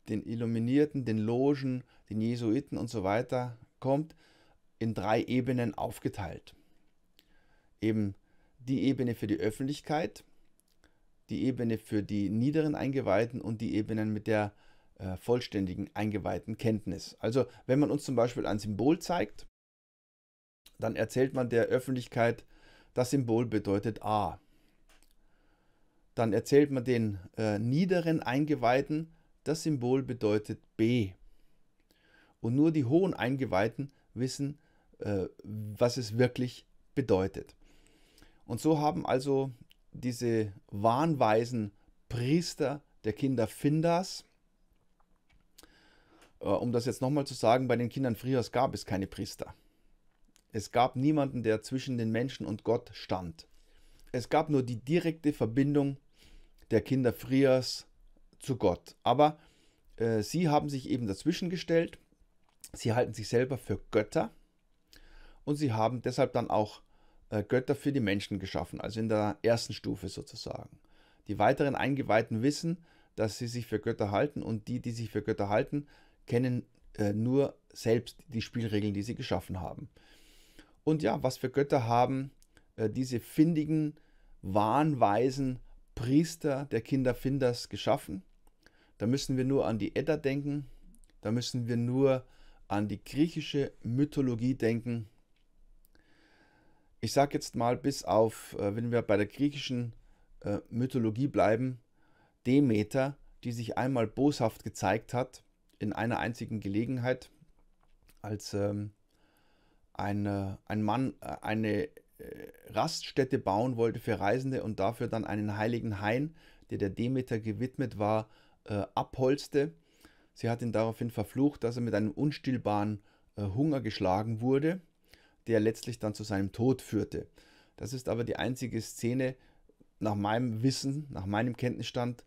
den Illuminierten, den Logen, den Jesuiten und so weiter kommt, in drei Ebenen aufgeteilt. Eben die Ebene für die Öffentlichkeit, die Ebene für die niederen Eingeweihten und die Ebenen mit der äh, vollständigen eingeweihten Kenntnis. Also wenn man uns zum Beispiel ein Symbol zeigt, dann erzählt man der Öffentlichkeit, das Symbol bedeutet A. Dann erzählt man den äh, niederen Eingeweihten, das Symbol bedeutet B. Und nur die hohen Eingeweihten wissen, äh, was es wirklich bedeutet. Und so haben also diese wahnweisen Priester der Kinder Finders. Äh, um das jetzt nochmal zu sagen, bei den Kindern Frias gab es keine Priester. Es gab niemanden, der zwischen den Menschen und Gott stand. Es gab nur die direkte Verbindung der Kinder Frias zu Gott. Aber äh, sie haben sich eben dazwischen gestellt. Sie halten sich selber für Götter und sie haben deshalb dann auch äh, Götter für die Menschen geschaffen, also in der ersten Stufe sozusagen. Die weiteren Eingeweihten wissen, dass sie sich für Götter halten und die, die sich für Götter halten, kennen äh, nur selbst die Spielregeln, die sie geschaffen haben. Und ja, was für Götter haben äh, diese findigen, wahnweisen Priester der Kinderfinders geschaffen? Da müssen wir nur an die Edda denken, da müssen wir nur an die griechische Mythologie denken, ich sage jetzt mal, bis auf, äh, wenn wir bei der griechischen äh, Mythologie bleiben, Demeter, die sich einmal boshaft gezeigt hat, in einer einzigen Gelegenheit, als ähm, eine, ein Mann äh, eine Raststätte bauen wollte für Reisende und dafür dann einen heiligen Hain, der der Demeter gewidmet war, äh, abholzte. Sie hat ihn daraufhin verflucht, dass er mit einem unstillbaren äh, Hunger geschlagen wurde der letztlich dann zu seinem Tod führte. Das ist aber die einzige Szene nach meinem Wissen, nach meinem Kenntnisstand,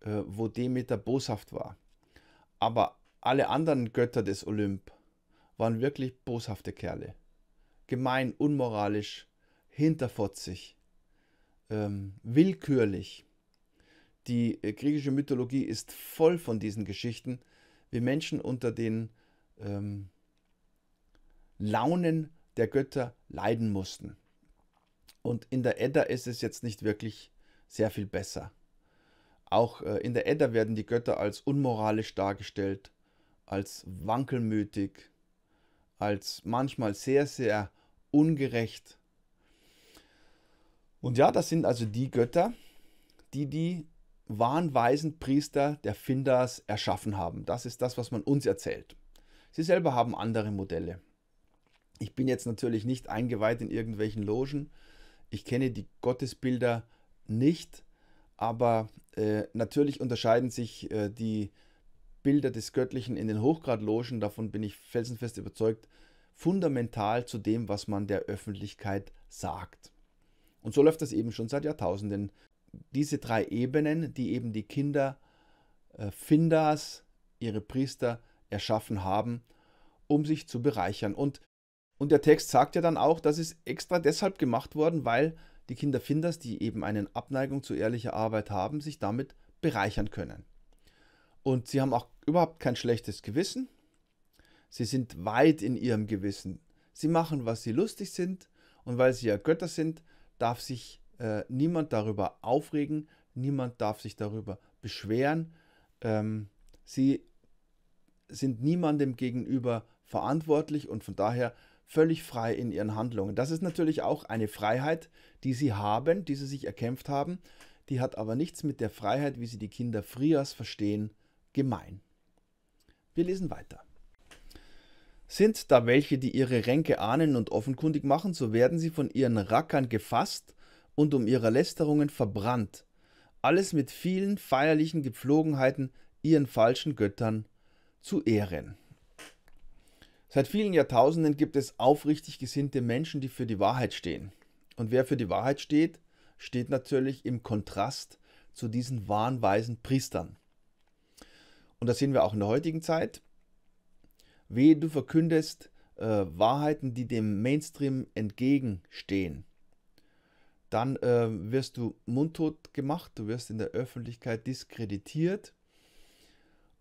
äh, wo Demeter boshaft war. Aber alle anderen Götter des Olymp waren wirklich boshafte Kerle. Gemein, unmoralisch, hinterfotzig, ähm, willkürlich. Die äh, griechische Mythologie ist voll von diesen Geschichten, wie Menschen unter den ähm, Launen der Götter leiden mussten. Und in der Edda ist es jetzt nicht wirklich sehr viel besser. Auch äh, in der Edda werden die Götter als unmoralisch dargestellt, als wankelmütig, als manchmal sehr, sehr ungerecht. Und ja, das sind also die Götter, die die wahren weisen Priester der Finders erschaffen haben. Das ist das, was man uns erzählt. Sie selber haben andere Modelle. Ich bin jetzt natürlich nicht eingeweiht in irgendwelchen Logen. Ich kenne die Gottesbilder nicht, aber äh, natürlich unterscheiden sich äh, die Bilder des Göttlichen in den Hochgradlogen, davon bin ich felsenfest überzeugt, fundamental zu dem, was man der Öffentlichkeit sagt. Und so läuft das eben schon seit Jahrtausenden. Diese drei Ebenen, die eben die Kinder äh, Finders, ihre Priester, erschaffen haben, um sich zu bereichern. Und und der Text sagt ja dann auch, das ist extra deshalb gemacht worden, weil die Kinderfinders, die eben eine Abneigung zu ehrlicher Arbeit haben, sich damit bereichern können. Und sie haben auch überhaupt kein schlechtes Gewissen. Sie sind weit in ihrem Gewissen. Sie machen, was sie lustig sind. Und weil sie ja Götter sind, darf sich äh, niemand darüber aufregen, niemand darf sich darüber beschweren. Ähm, sie sind niemandem gegenüber verantwortlich und von daher völlig frei in ihren Handlungen. Das ist natürlich auch eine Freiheit, die sie haben, die sie sich erkämpft haben. Die hat aber nichts mit der Freiheit, wie sie die Kinder Frias verstehen, gemein. Wir lesen weiter. Sind da welche, die ihre Ränke ahnen und offenkundig machen, so werden sie von ihren Rackern gefasst und um ihrer Lästerungen verbrannt. Alles mit vielen feierlichen Gepflogenheiten ihren falschen Göttern zu ehren. Seit vielen Jahrtausenden gibt es aufrichtig gesinnte Menschen, die für die Wahrheit stehen. Und wer für die Wahrheit steht, steht natürlich im Kontrast zu diesen wahnweisen Priestern. Und das sehen wir auch in der heutigen Zeit. Wehe, du verkündest äh, Wahrheiten, die dem Mainstream entgegenstehen. Dann äh, wirst du mundtot gemacht, du wirst in der Öffentlichkeit diskreditiert.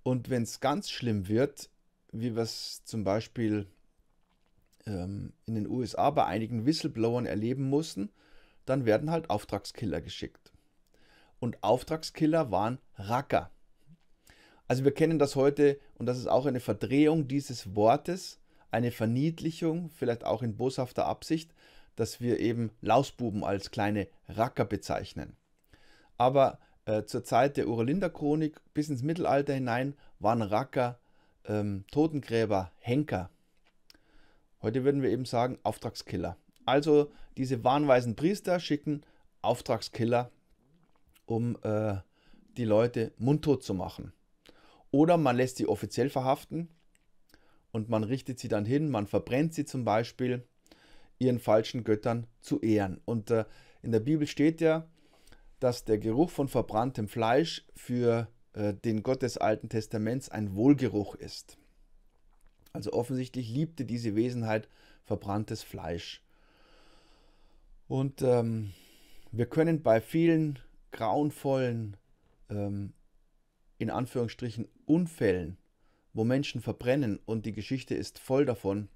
Und wenn es ganz schlimm wird, wie wir es zum Beispiel ähm, in den USA bei einigen Whistleblowern erleben mussten, dann werden halt Auftragskiller geschickt. Und Auftragskiller waren Racker. Also wir kennen das heute und das ist auch eine Verdrehung dieses Wortes, eine Verniedlichung, vielleicht auch in boshafter Absicht, dass wir eben Lausbuben als kleine Racker bezeichnen. Aber äh, zur Zeit der Uralinder Chronik bis ins Mittelalter hinein waren Racker ähm, Totengräber, Henker. Heute würden wir eben sagen Auftragskiller. Also diese wahnweisen Priester schicken Auftragskiller, um äh, die Leute mundtot zu machen. Oder man lässt sie offiziell verhaften und man richtet sie dann hin, man verbrennt sie zum Beispiel, ihren falschen Göttern zu ehren. Und äh, in der Bibel steht ja, dass der Geruch von verbranntem Fleisch für äh, den Gott des Alten Testaments ein Wohlgeruch ist. Also offensichtlich liebte diese Wesenheit halt verbranntes Fleisch. Und ähm, wir können bei vielen grauenvollen, ähm, in Anführungsstrichen, Unfällen, wo Menschen verbrennen, und die Geschichte ist voll davon,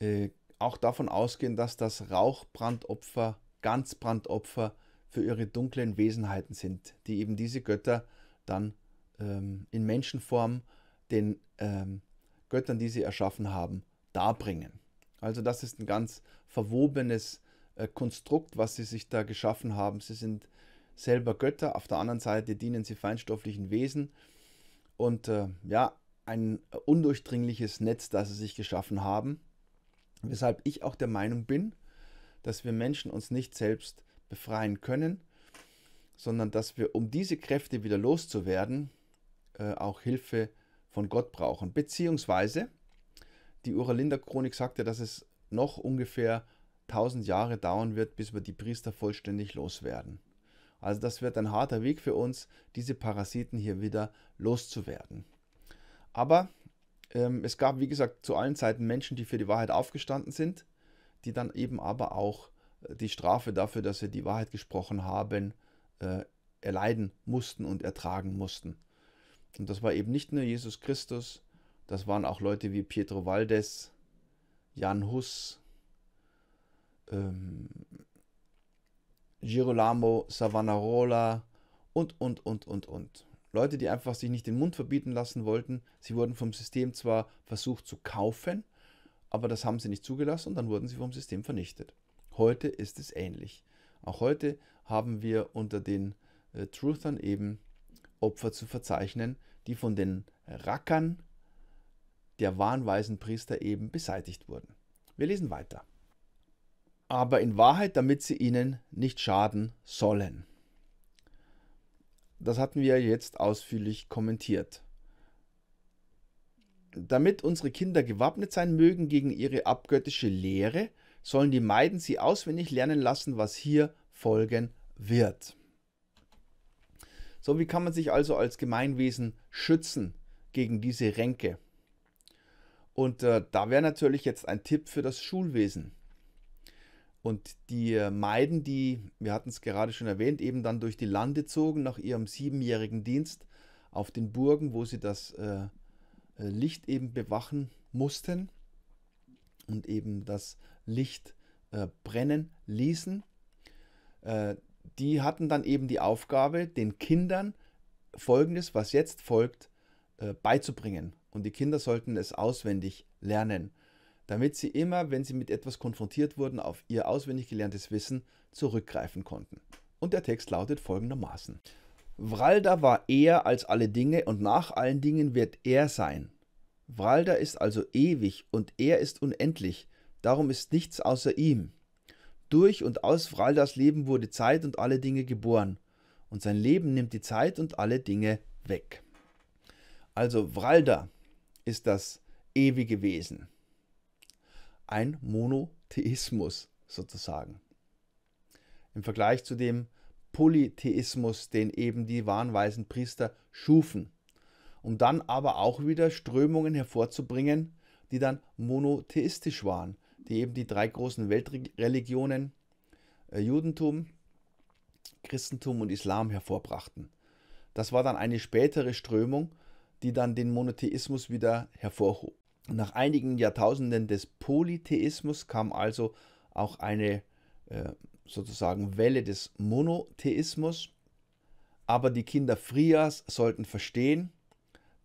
äh, auch davon ausgehen, dass das Rauchbrandopfer, Ganzbrandopfer, für ihre dunklen Wesenheiten sind, die eben diese Götter dann ähm, in Menschenform den ähm, Göttern, die sie erschaffen haben, darbringen. Also das ist ein ganz verwobenes äh, Konstrukt, was sie sich da geschaffen haben. Sie sind selber Götter, auf der anderen Seite dienen sie feinstofflichen Wesen und äh, ja, ein undurchdringliches Netz, das sie sich geschaffen haben. Weshalb ich auch der Meinung bin, dass wir Menschen uns nicht selbst befreien können, sondern dass wir, um diese Kräfte wieder loszuwerden, äh, auch Hilfe von Gott brauchen. Beziehungsweise, die Uralinda-Chronik sagt ja, dass es noch ungefähr 1000 Jahre dauern wird, bis wir die Priester vollständig loswerden. Also das wird ein harter Weg für uns, diese Parasiten hier wieder loszuwerden. Aber ähm, es gab, wie gesagt, zu allen Zeiten Menschen, die für die Wahrheit aufgestanden sind, die dann eben aber auch die Strafe dafür, dass sie die Wahrheit gesprochen haben, äh, erleiden mussten und ertragen mussten. Und das war eben nicht nur Jesus Christus, das waren auch Leute wie Pietro Valdes, Jan Hus, ähm, Girolamo Savonarola und, und, und, und, und. Leute, die einfach sich nicht den Mund verbieten lassen wollten. Sie wurden vom System zwar versucht zu kaufen, aber das haben sie nicht zugelassen und dann wurden sie vom System vernichtet. Heute ist es ähnlich. Auch heute haben wir unter den äh, Truthern eben Opfer zu verzeichnen, die von den Rackern der wahnweisen Priester eben beseitigt wurden. Wir lesen weiter. Aber in Wahrheit, damit sie ihnen nicht schaden sollen. Das hatten wir jetzt ausführlich kommentiert. Damit unsere Kinder gewappnet sein mögen gegen ihre abgöttische Lehre, sollen die Maiden sie auswendig lernen lassen, was hier folgen wird. So, wie kann man sich also als Gemeinwesen schützen gegen diese Ränke? Und äh, da wäre natürlich jetzt ein Tipp für das Schulwesen. Und die äh, Maiden, die, wir hatten es gerade schon erwähnt, eben dann durch die Lande zogen nach ihrem siebenjährigen Dienst auf den Burgen, wo sie das äh, äh Licht eben bewachen mussten und eben das Licht äh, brennen ließen. Äh, die hatten dann eben die Aufgabe, den Kindern Folgendes, was jetzt folgt, äh, beizubringen. Und die Kinder sollten es auswendig lernen, damit sie immer, wenn sie mit etwas konfrontiert wurden, auf ihr auswendig gelerntes Wissen zurückgreifen konnten. Und der Text lautet folgendermaßen. Vralda war er als alle Dinge und nach allen Dingen wird er sein. Vralda ist also ewig und er ist unendlich darum ist nichts außer ihm. Durch und aus für Leben wurde Zeit und alle Dinge geboren, und sein Leben nimmt die Zeit und alle Dinge weg. Also Vralda ist das ewige Wesen. Ein Monotheismus sozusagen. Im Vergleich zu dem Polytheismus, den eben die wahnweisen Priester schufen, um dann aber auch wieder Strömungen hervorzubringen, die dann monotheistisch waren, die eben die drei großen Weltreligionen, äh, Judentum, Christentum und Islam hervorbrachten. Das war dann eine spätere Strömung, die dann den Monotheismus wieder hervorhob. Nach einigen Jahrtausenden des Polytheismus kam also auch eine äh, sozusagen Welle des Monotheismus. Aber die Kinder Frias sollten verstehen,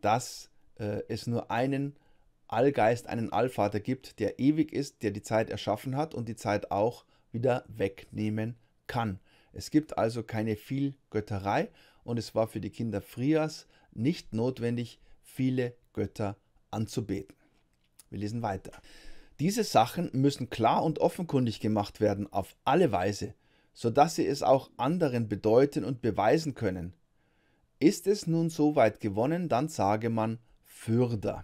dass äh, es nur einen Allgeist einen Allvater gibt, der ewig ist, der die Zeit erschaffen hat und die Zeit auch wieder wegnehmen kann. Es gibt also keine Vielgötterei und es war für die Kinder Frias nicht notwendig, viele Götter anzubeten. Wir lesen weiter. Diese Sachen müssen klar und offenkundig gemacht werden auf alle Weise, sodass sie es auch anderen bedeuten und beweisen können. Ist es nun so weit gewonnen, dann sage man Fürder.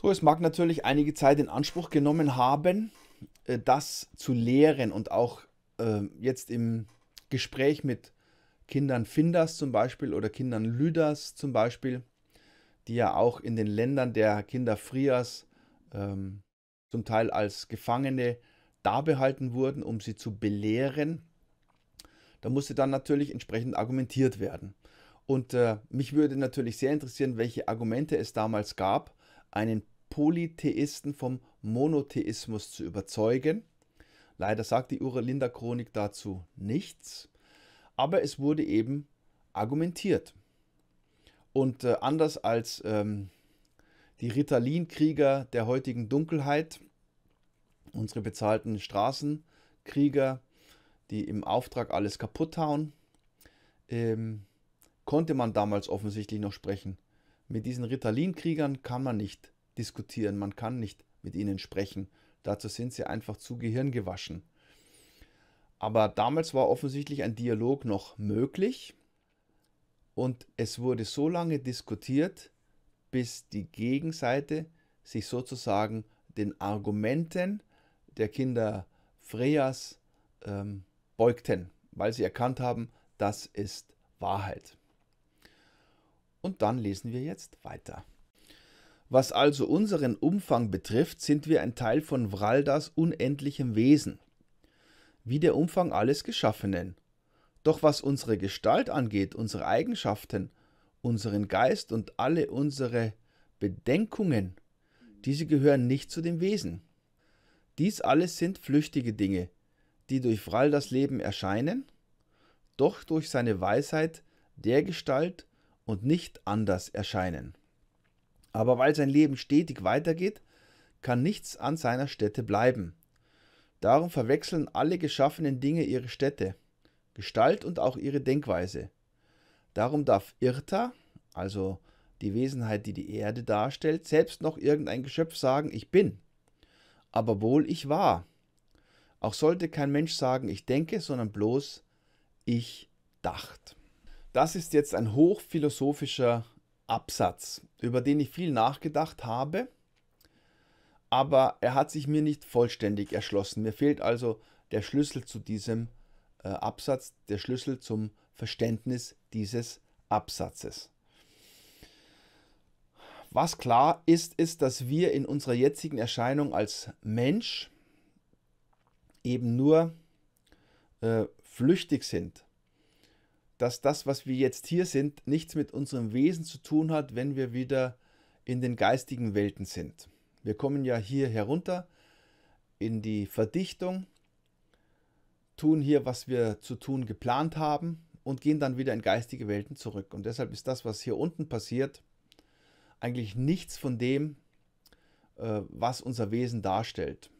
So, es mag natürlich einige Zeit in Anspruch genommen haben, äh, das zu lehren und auch ähm, jetzt im Gespräch mit Kindern Finders zum Beispiel oder Kindern Lüders zum Beispiel, die ja auch in den Ländern der Kinder Frias ähm, zum Teil als Gefangene da behalten wurden, um sie zu belehren. Da musste dann natürlich entsprechend argumentiert werden. Und äh, mich würde natürlich sehr interessieren, welche Argumente es damals gab, einen Polytheisten vom Monotheismus zu überzeugen. Leider sagt die Uralinda-Chronik dazu nichts, aber es wurde eben argumentiert. Und äh, anders als ähm, die Ritalin-Krieger der heutigen Dunkelheit, unsere bezahlten Straßenkrieger, die im Auftrag alles kaputt hauen, ähm, konnte man damals offensichtlich noch sprechen mit diesen Ritalin-Kriegern kann man nicht diskutieren, man kann nicht mit ihnen sprechen. Dazu sind sie einfach zu gehirngewaschen. Aber damals war offensichtlich ein Dialog noch möglich und es wurde so lange diskutiert, bis die Gegenseite sich sozusagen den Argumenten der Kinder Freyas ähm, beugten, weil sie erkannt haben, das ist Wahrheit. Und dann lesen wir jetzt weiter. Was also unseren Umfang betrifft, sind wir ein Teil von Vraldas unendlichem Wesen, wie der Umfang alles Geschaffenen. Doch was unsere Gestalt angeht, unsere Eigenschaften, unseren Geist und alle unsere Bedenkungen, diese gehören nicht zu dem Wesen. Dies alles sind flüchtige Dinge, die durch Vraldas Leben erscheinen, doch durch seine Weisheit dergestalt und nicht anders erscheinen. Aber weil sein Leben stetig weitergeht, kann nichts an seiner Stätte bleiben. Darum verwechseln alle geschaffenen Dinge ihre Stätte, Gestalt und auch ihre Denkweise. Darum darf Irta, also die Wesenheit, die die Erde darstellt, selbst noch irgendein Geschöpf sagen, ich bin, aber wohl ich war. Auch sollte kein Mensch sagen, ich denke, sondern bloß, ich dacht. Das ist jetzt ein hochphilosophischer Absatz, über den ich viel nachgedacht habe, aber er hat sich mir nicht vollständig erschlossen. Mir fehlt also der Schlüssel zu diesem äh, Absatz, der Schlüssel zum Verständnis dieses Absatzes. Was klar ist, ist, dass wir in unserer jetzigen Erscheinung als Mensch eben nur äh, flüchtig sind dass das, was wir jetzt hier sind, nichts mit unserem Wesen zu tun hat, wenn wir wieder in den geistigen Welten sind. Wir kommen ja hier herunter in die Verdichtung, tun hier, was wir zu tun geplant haben und gehen dann wieder in geistige Welten zurück. Und deshalb ist das, was hier unten passiert, eigentlich nichts von dem, äh, was unser Wesen darstellt.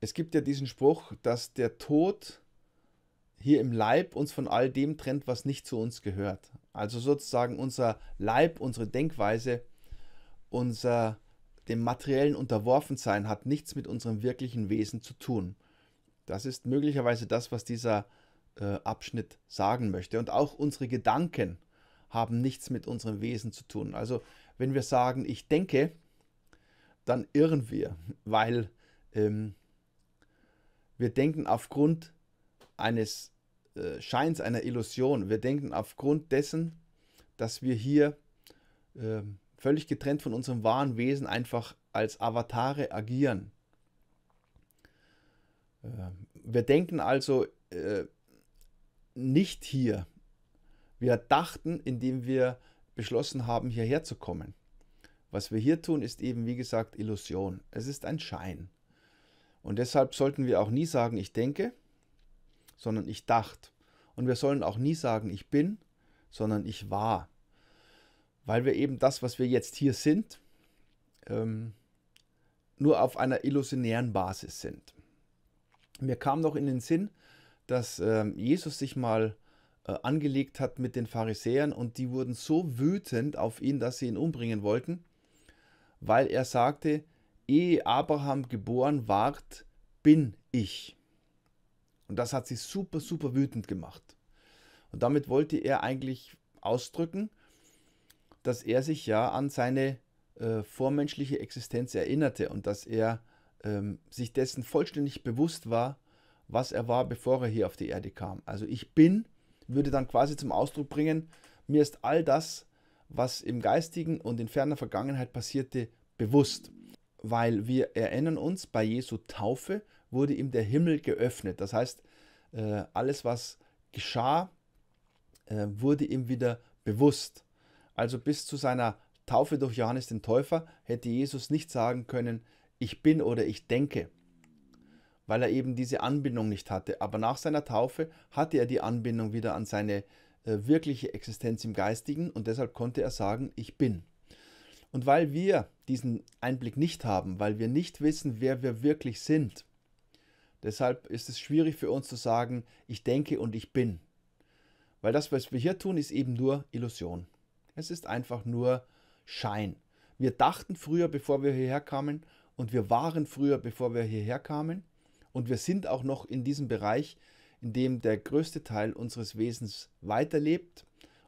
Es gibt ja diesen Spruch, dass der Tod hier im Leib uns von all dem trennt, was nicht zu uns gehört. Also sozusagen unser Leib, unsere Denkweise, unser dem materiellen Unterworfensein hat nichts mit unserem wirklichen Wesen zu tun. Das ist möglicherweise das, was dieser äh, Abschnitt sagen möchte. Und auch unsere Gedanken haben nichts mit unserem Wesen zu tun. Also wenn wir sagen, ich denke, dann irren wir, weil ähm, wir denken aufgrund eines äh, Scheins einer Illusion. Wir denken aufgrund dessen, dass wir hier äh, völlig getrennt von unserem wahren Wesen einfach als Avatare agieren. Äh, wir denken also äh, nicht hier. Wir dachten, indem wir beschlossen haben, hierher zu kommen. Was wir hier tun, ist eben, wie gesagt, Illusion. Es ist ein Schein. Und deshalb sollten wir auch nie sagen, ich denke, sondern ich dacht. Und wir sollen auch nie sagen, ich bin, sondern ich war. Weil wir eben das, was wir jetzt hier sind, ähm, nur auf einer illusionären Basis sind. Mir kam noch in den Sinn, dass ähm, Jesus sich mal äh, angelegt hat mit den Pharisäern und die wurden so wütend auf ihn, dass sie ihn umbringen wollten, weil er sagte, ehe Abraham geboren ward, bin ich. Und das hat sie super, super wütend gemacht. Und damit wollte er eigentlich ausdrücken, dass er sich ja an seine äh, vormenschliche Existenz erinnerte und dass er ähm, sich dessen vollständig bewusst war, was er war, bevor er hier auf die Erde kam. Also ich bin, würde dann quasi zum Ausdruck bringen, mir ist all das, was im geistigen und in ferner Vergangenheit passierte, bewusst. Weil wir erinnern uns bei Jesu Taufe, wurde ihm der Himmel geöffnet. Das heißt, äh, alles, was geschah, äh, wurde ihm wieder bewusst. Also bis zu seiner Taufe durch Johannes den Täufer hätte Jesus nicht sagen können, ich bin oder ich denke, weil er eben diese Anbindung nicht hatte. Aber nach seiner Taufe hatte er die Anbindung wieder an seine äh, wirkliche Existenz im Geistigen und deshalb konnte er sagen, ich bin. Und weil wir diesen Einblick nicht haben, weil wir nicht wissen, wer wir wirklich sind, Deshalb ist es schwierig für uns zu sagen, ich denke und ich bin. Weil das, was wir hier tun, ist eben nur Illusion. Es ist einfach nur Schein. Wir dachten früher, bevor wir hierher kamen, und wir waren früher, bevor wir hierher kamen, und wir sind auch noch in diesem Bereich, in dem der größte Teil unseres Wesens weiterlebt,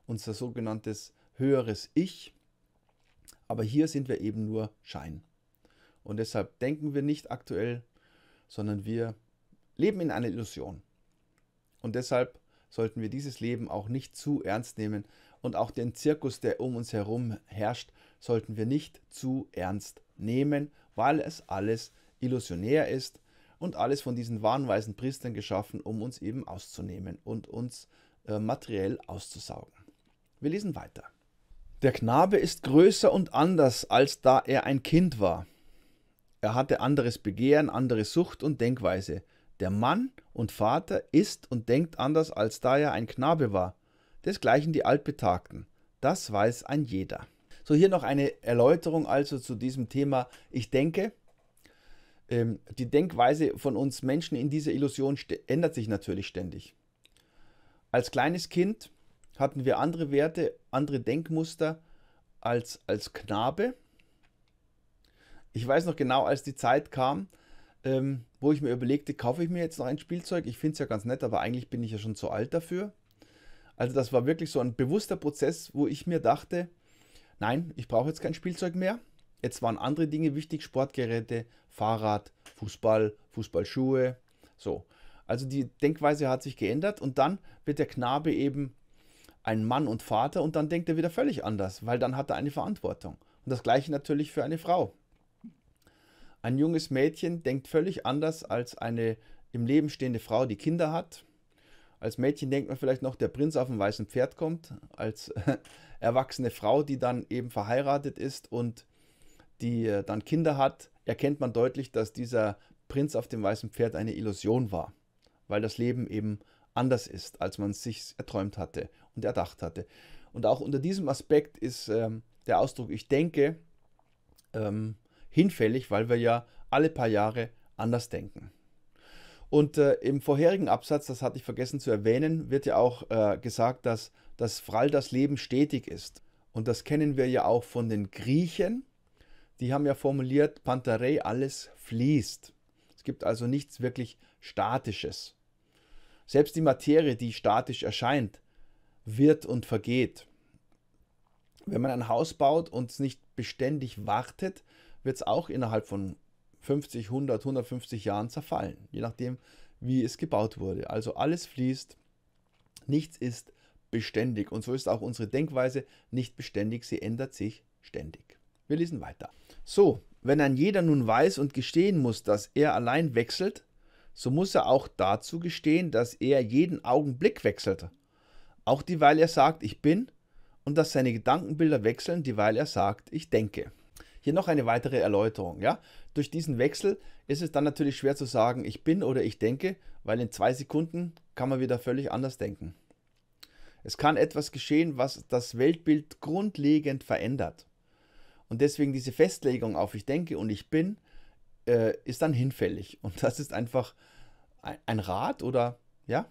unser sogenanntes höheres Ich. Aber hier sind wir eben nur Schein. Und deshalb denken wir nicht aktuell, sondern wir leben in einer Illusion. Und deshalb sollten wir dieses Leben auch nicht zu ernst nehmen und auch den Zirkus, der um uns herum herrscht, sollten wir nicht zu ernst nehmen, weil es alles illusionär ist und alles von diesen wahnweisen Priestern geschaffen, um uns eben auszunehmen und uns äh, materiell auszusaugen. Wir lesen weiter. Der Knabe ist größer und anders, als da er ein Kind war. Er hatte anderes Begehren, andere Sucht und Denkweise der Mann und Vater ist und denkt anders, als da er ein Knabe war. Desgleichen die Altbetagten. Das weiß ein jeder. So, hier noch eine Erläuterung also zu diesem Thema. Ich denke, ähm, die Denkweise von uns Menschen in dieser Illusion ändert sich natürlich ständig. Als kleines Kind hatten wir andere Werte, andere Denkmuster als als Knabe. Ich weiß noch genau, als die Zeit kam, ähm, wo ich mir überlegte, kaufe ich mir jetzt noch ein Spielzeug? Ich finde es ja ganz nett, aber eigentlich bin ich ja schon zu alt dafür. Also das war wirklich so ein bewusster Prozess, wo ich mir dachte, nein, ich brauche jetzt kein Spielzeug mehr. Jetzt waren andere Dinge wichtig, Sportgeräte, Fahrrad, Fußball, Fußballschuhe, so. Also die Denkweise hat sich geändert und dann wird der Knabe eben ein Mann und Vater und dann denkt er wieder völlig anders, weil dann hat er eine Verantwortung. Und das gleiche natürlich für eine Frau. Ein junges Mädchen denkt völlig anders als eine im Leben stehende Frau, die Kinder hat. Als Mädchen denkt man vielleicht noch, der Prinz auf dem weißen Pferd kommt. Als erwachsene Frau, die dann eben verheiratet ist und die äh, dann Kinder hat, erkennt man deutlich, dass dieser Prinz auf dem weißen Pferd eine Illusion war, weil das Leben eben anders ist, als man es sich erträumt hatte und erdacht hatte. Und auch unter diesem Aspekt ist ähm, der Ausdruck Ich denke ähm, hinfällig, weil wir ja alle paar Jahre anders denken. Und äh, im vorherigen Absatz, das hatte ich vergessen zu erwähnen, wird ja auch äh, gesagt, dass das Frall das Leben stetig ist. Und das kennen wir ja auch von den Griechen. Die haben ja formuliert, Pantarei, alles fließt. Es gibt also nichts wirklich Statisches. Selbst die Materie, die statisch erscheint, wird und vergeht. Wenn man ein Haus baut und es nicht beständig wartet, wird es auch innerhalb von 50, 100, 150 Jahren zerfallen, je nachdem, wie es gebaut wurde. Also alles fließt, nichts ist beständig und so ist auch unsere Denkweise nicht beständig, sie ändert sich ständig. Wir lesen weiter. So, wenn ein jeder nun weiß und gestehen muss, dass er allein wechselt, so muss er auch dazu gestehen, dass er jeden Augenblick wechselt. Auch dieweil er sagt, ich bin, und dass seine Gedankenbilder wechseln, dieweil er sagt, ich denke. Hier noch eine weitere Erläuterung. Ja? Durch diesen Wechsel ist es dann natürlich schwer zu sagen, ich bin oder ich denke, weil in zwei Sekunden kann man wieder völlig anders denken. Es kann etwas geschehen, was das Weltbild grundlegend verändert. Und deswegen diese Festlegung auf ich denke und ich bin, äh, ist dann hinfällig. Und das ist einfach ein Rat oder ja,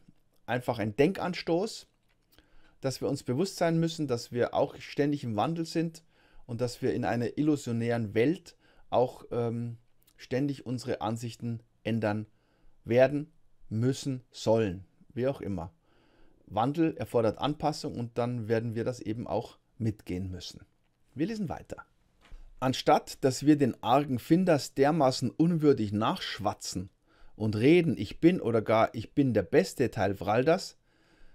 einfach ein Denkanstoß, dass wir uns bewusst sein müssen, dass wir auch ständig im Wandel sind und dass wir in einer illusionären Welt auch ähm, ständig unsere Ansichten ändern werden, müssen, sollen, wie auch immer. Wandel erfordert Anpassung und dann werden wir das eben auch mitgehen müssen. Wir lesen weiter. Anstatt dass wir den argen Finders dermaßen unwürdig nachschwatzen und reden, ich bin oder gar ich bin der beste Teil Vraldas,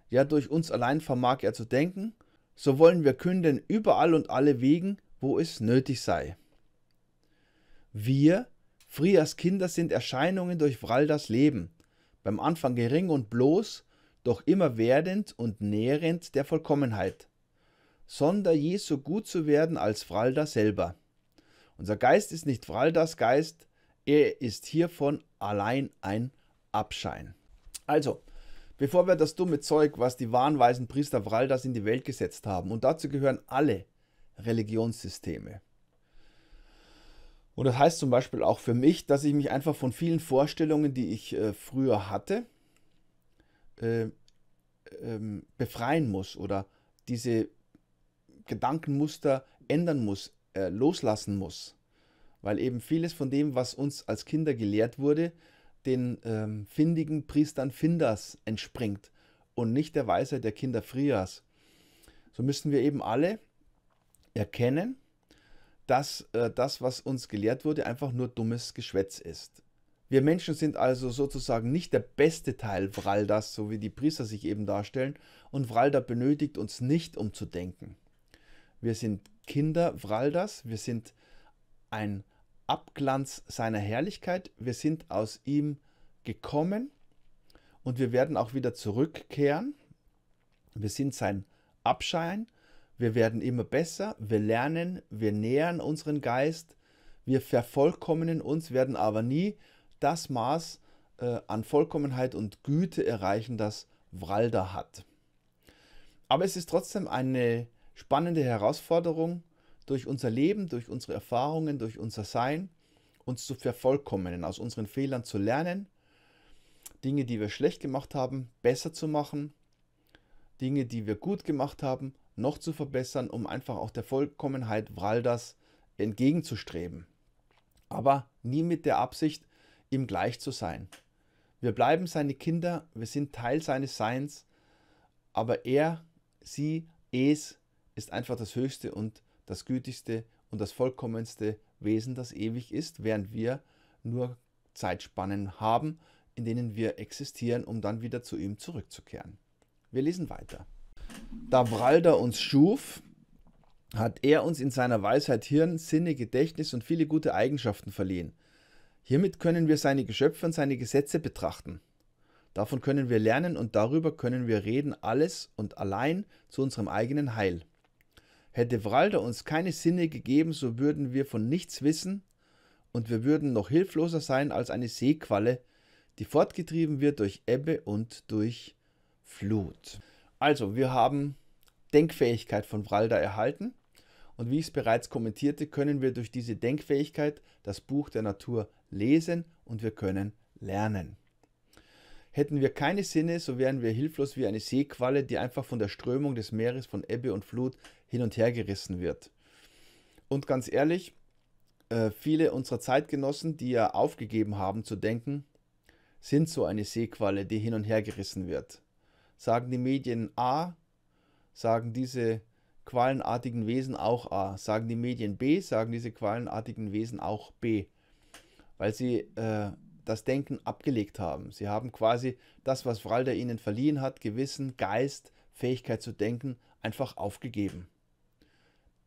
ja durch uns allein vermag er zu denken, so wollen wir künden überall und alle Wegen, wo es nötig sei. Wir, Frias Kinder, sind Erscheinungen durch Vraldas Leben, beim Anfang gering und bloß, doch immer werdend und nährend der Vollkommenheit. Sonder je so gut zu werden als Vralda selber. Unser Geist ist nicht Vraldas Geist, er ist hiervon allein ein Abschein. Also, Bevor wir das dumme Zeug, was die wahnweisen Priester Vraldas in die Welt gesetzt haben, und dazu gehören alle Religionssysteme. Und das heißt zum Beispiel auch für mich, dass ich mich einfach von vielen Vorstellungen, die ich äh, früher hatte, äh, ähm, befreien muss oder diese Gedankenmuster ändern muss, äh, loslassen muss. Weil eben vieles von dem, was uns als Kinder gelehrt wurde, den ähm, findigen Priestern Finders entspringt und nicht der Weisheit der Kinder Frias. So müssen wir eben alle erkennen, dass äh, das, was uns gelehrt wurde, einfach nur dummes Geschwätz ist. Wir Menschen sind also sozusagen nicht der beste Teil Vraldas, so wie die Priester sich eben darstellen, und Vralda benötigt uns nicht, um zu denken. Wir sind Kinder Vraldas, wir sind ein Abglanz seiner Herrlichkeit. Wir sind aus ihm gekommen und wir werden auch wieder zurückkehren. Wir sind sein Abschein. Wir werden immer besser. Wir lernen. Wir nähern unseren Geist. Wir vervollkommenen uns, werden aber nie das Maß äh, an Vollkommenheit und Güte erreichen, das Walder hat. Aber es ist trotzdem eine spannende Herausforderung, durch unser Leben, durch unsere Erfahrungen, durch unser Sein uns zu vervollkommnen, aus unseren Fehlern zu lernen, Dinge, die wir schlecht gemacht haben, besser zu machen, Dinge, die wir gut gemacht haben, noch zu verbessern, um einfach auch der Vollkommenheit Vraldas entgegenzustreben. Aber nie mit der Absicht, ihm gleich zu sein. Wir bleiben seine Kinder, wir sind Teil seines Seins, aber er, sie, es ist einfach das Höchste und das gütigste und das vollkommenste Wesen, das ewig ist, während wir nur Zeitspannen haben, in denen wir existieren, um dann wieder zu ihm zurückzukehren. Wir lesen weiter. Da Bralder uns schuf, hat er uns in seiner Weisheit Hirn, Sinne, Gedächtnis und viele gute Eigenschaften verliehen. Hiermit können wir seine Geschöpfe und seine Gesetze betrachten. Davon können wir lernen und darüber können wir reden, alles und allein zu unserem eigenen Heil. Hätte Walter uns keine Sinne gegeben, so würden wir von nichts wissen und wir würden noch hilfloser sein als eine Seequalle, die fortgetrieben wird durch Ebbe und durch Flut. Also, wir haben Denkfähigkeit von Walder erhalten und wie ich es bereits kommentierte, können wir durch diese Denkfähigkeit das Buch der Natur lesen und wir können lernen. Hätten wir keine Sinne, so wären wir hilflos wie eine Seequalle, die einfach von der Strömung des Meeres von Ebbe und Flut hin und her gerissen wird. Und ganz ehrlich, äh, viele unserer Zeitgenossen, die ja aufgegeben haben zu denken, sind so eine Seequalle, die hin und her gerissen wird. Sagen die Medien A, sagen diese qualenartigen Wesen auch A. Sagen die Medien B, sagen diese qualenartigen Wesen auch B. Weil sie äh, das Denken abgelegt haben. Sie haben quasi das, was Fralder ihnen verliehen hat, Gewissen, Geist, Fähigkeit zu denken, einfach aufgegeben.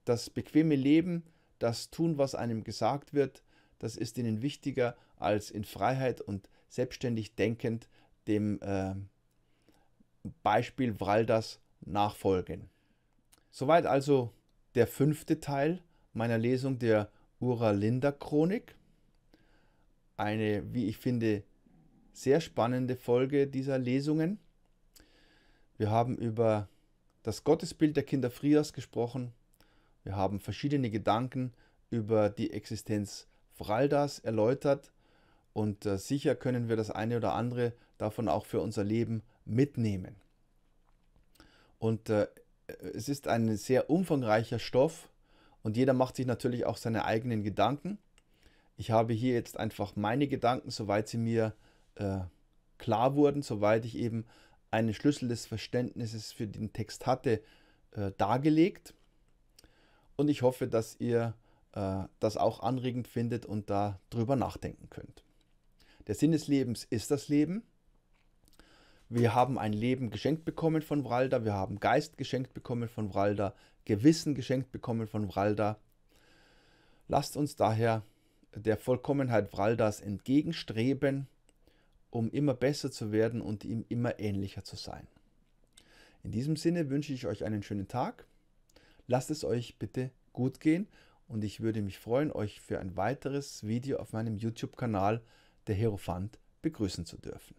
Das bequeme Leben, das Tun, was einem gesagt wird, das ist ihnen wichtiger, als in Freiheit und selbstständig denkend dem äh, Beispiel Vralders nachfolgen. Soweit also der fünfte Teil meiner Lesung der Uralinda-Chronik eine, wie ich finde, sehr spannende Folge dieser Lesungen. Wir haben über das Gottesbild der Kinder Frias gesprochen. Wir haben verschiedene Gedanken über die Existenz Fraldas erläutert und äh, sicher können wir das eine oder andere davon auch für unser Leben mitnehmen. Und äh, es ist ein sehr umfangreicher Stoff und jeder macht sich natürlich auch seine eigenen Gedanken. Ich habe hier jetzt einfach meine Gedanken, soweit sie mir äh, klar wurden, soweit ich eben einen Schlüssel des Verständnisses für den Text hatte, äh, dargelegt. Und ich hoffe, dass ihr äh, das auch anregend findet und darüber nachdenken könnt. Der Sinn des Lebens ist das Leben. Wir haben ein Leben geschenkt bekommen von Vralda, wir haben Geist geschenkt bekommen von Vralda, Gewissen geschenkt bekommen von Vralda. Lasst uns daher der Vollkommenheit Vraldas entgegenstreben, um immer besser zu werden und ihm immer ähnlicher zu sein. In diesem Sinne wünsche ich euch einen schönen Tag. Lasst es euch bitte gut gehen und ich würde mich freuen, euch für ein weiteres Video auf meinem YouTube-Kanal Der Hierophant begrüßen zu dürfen.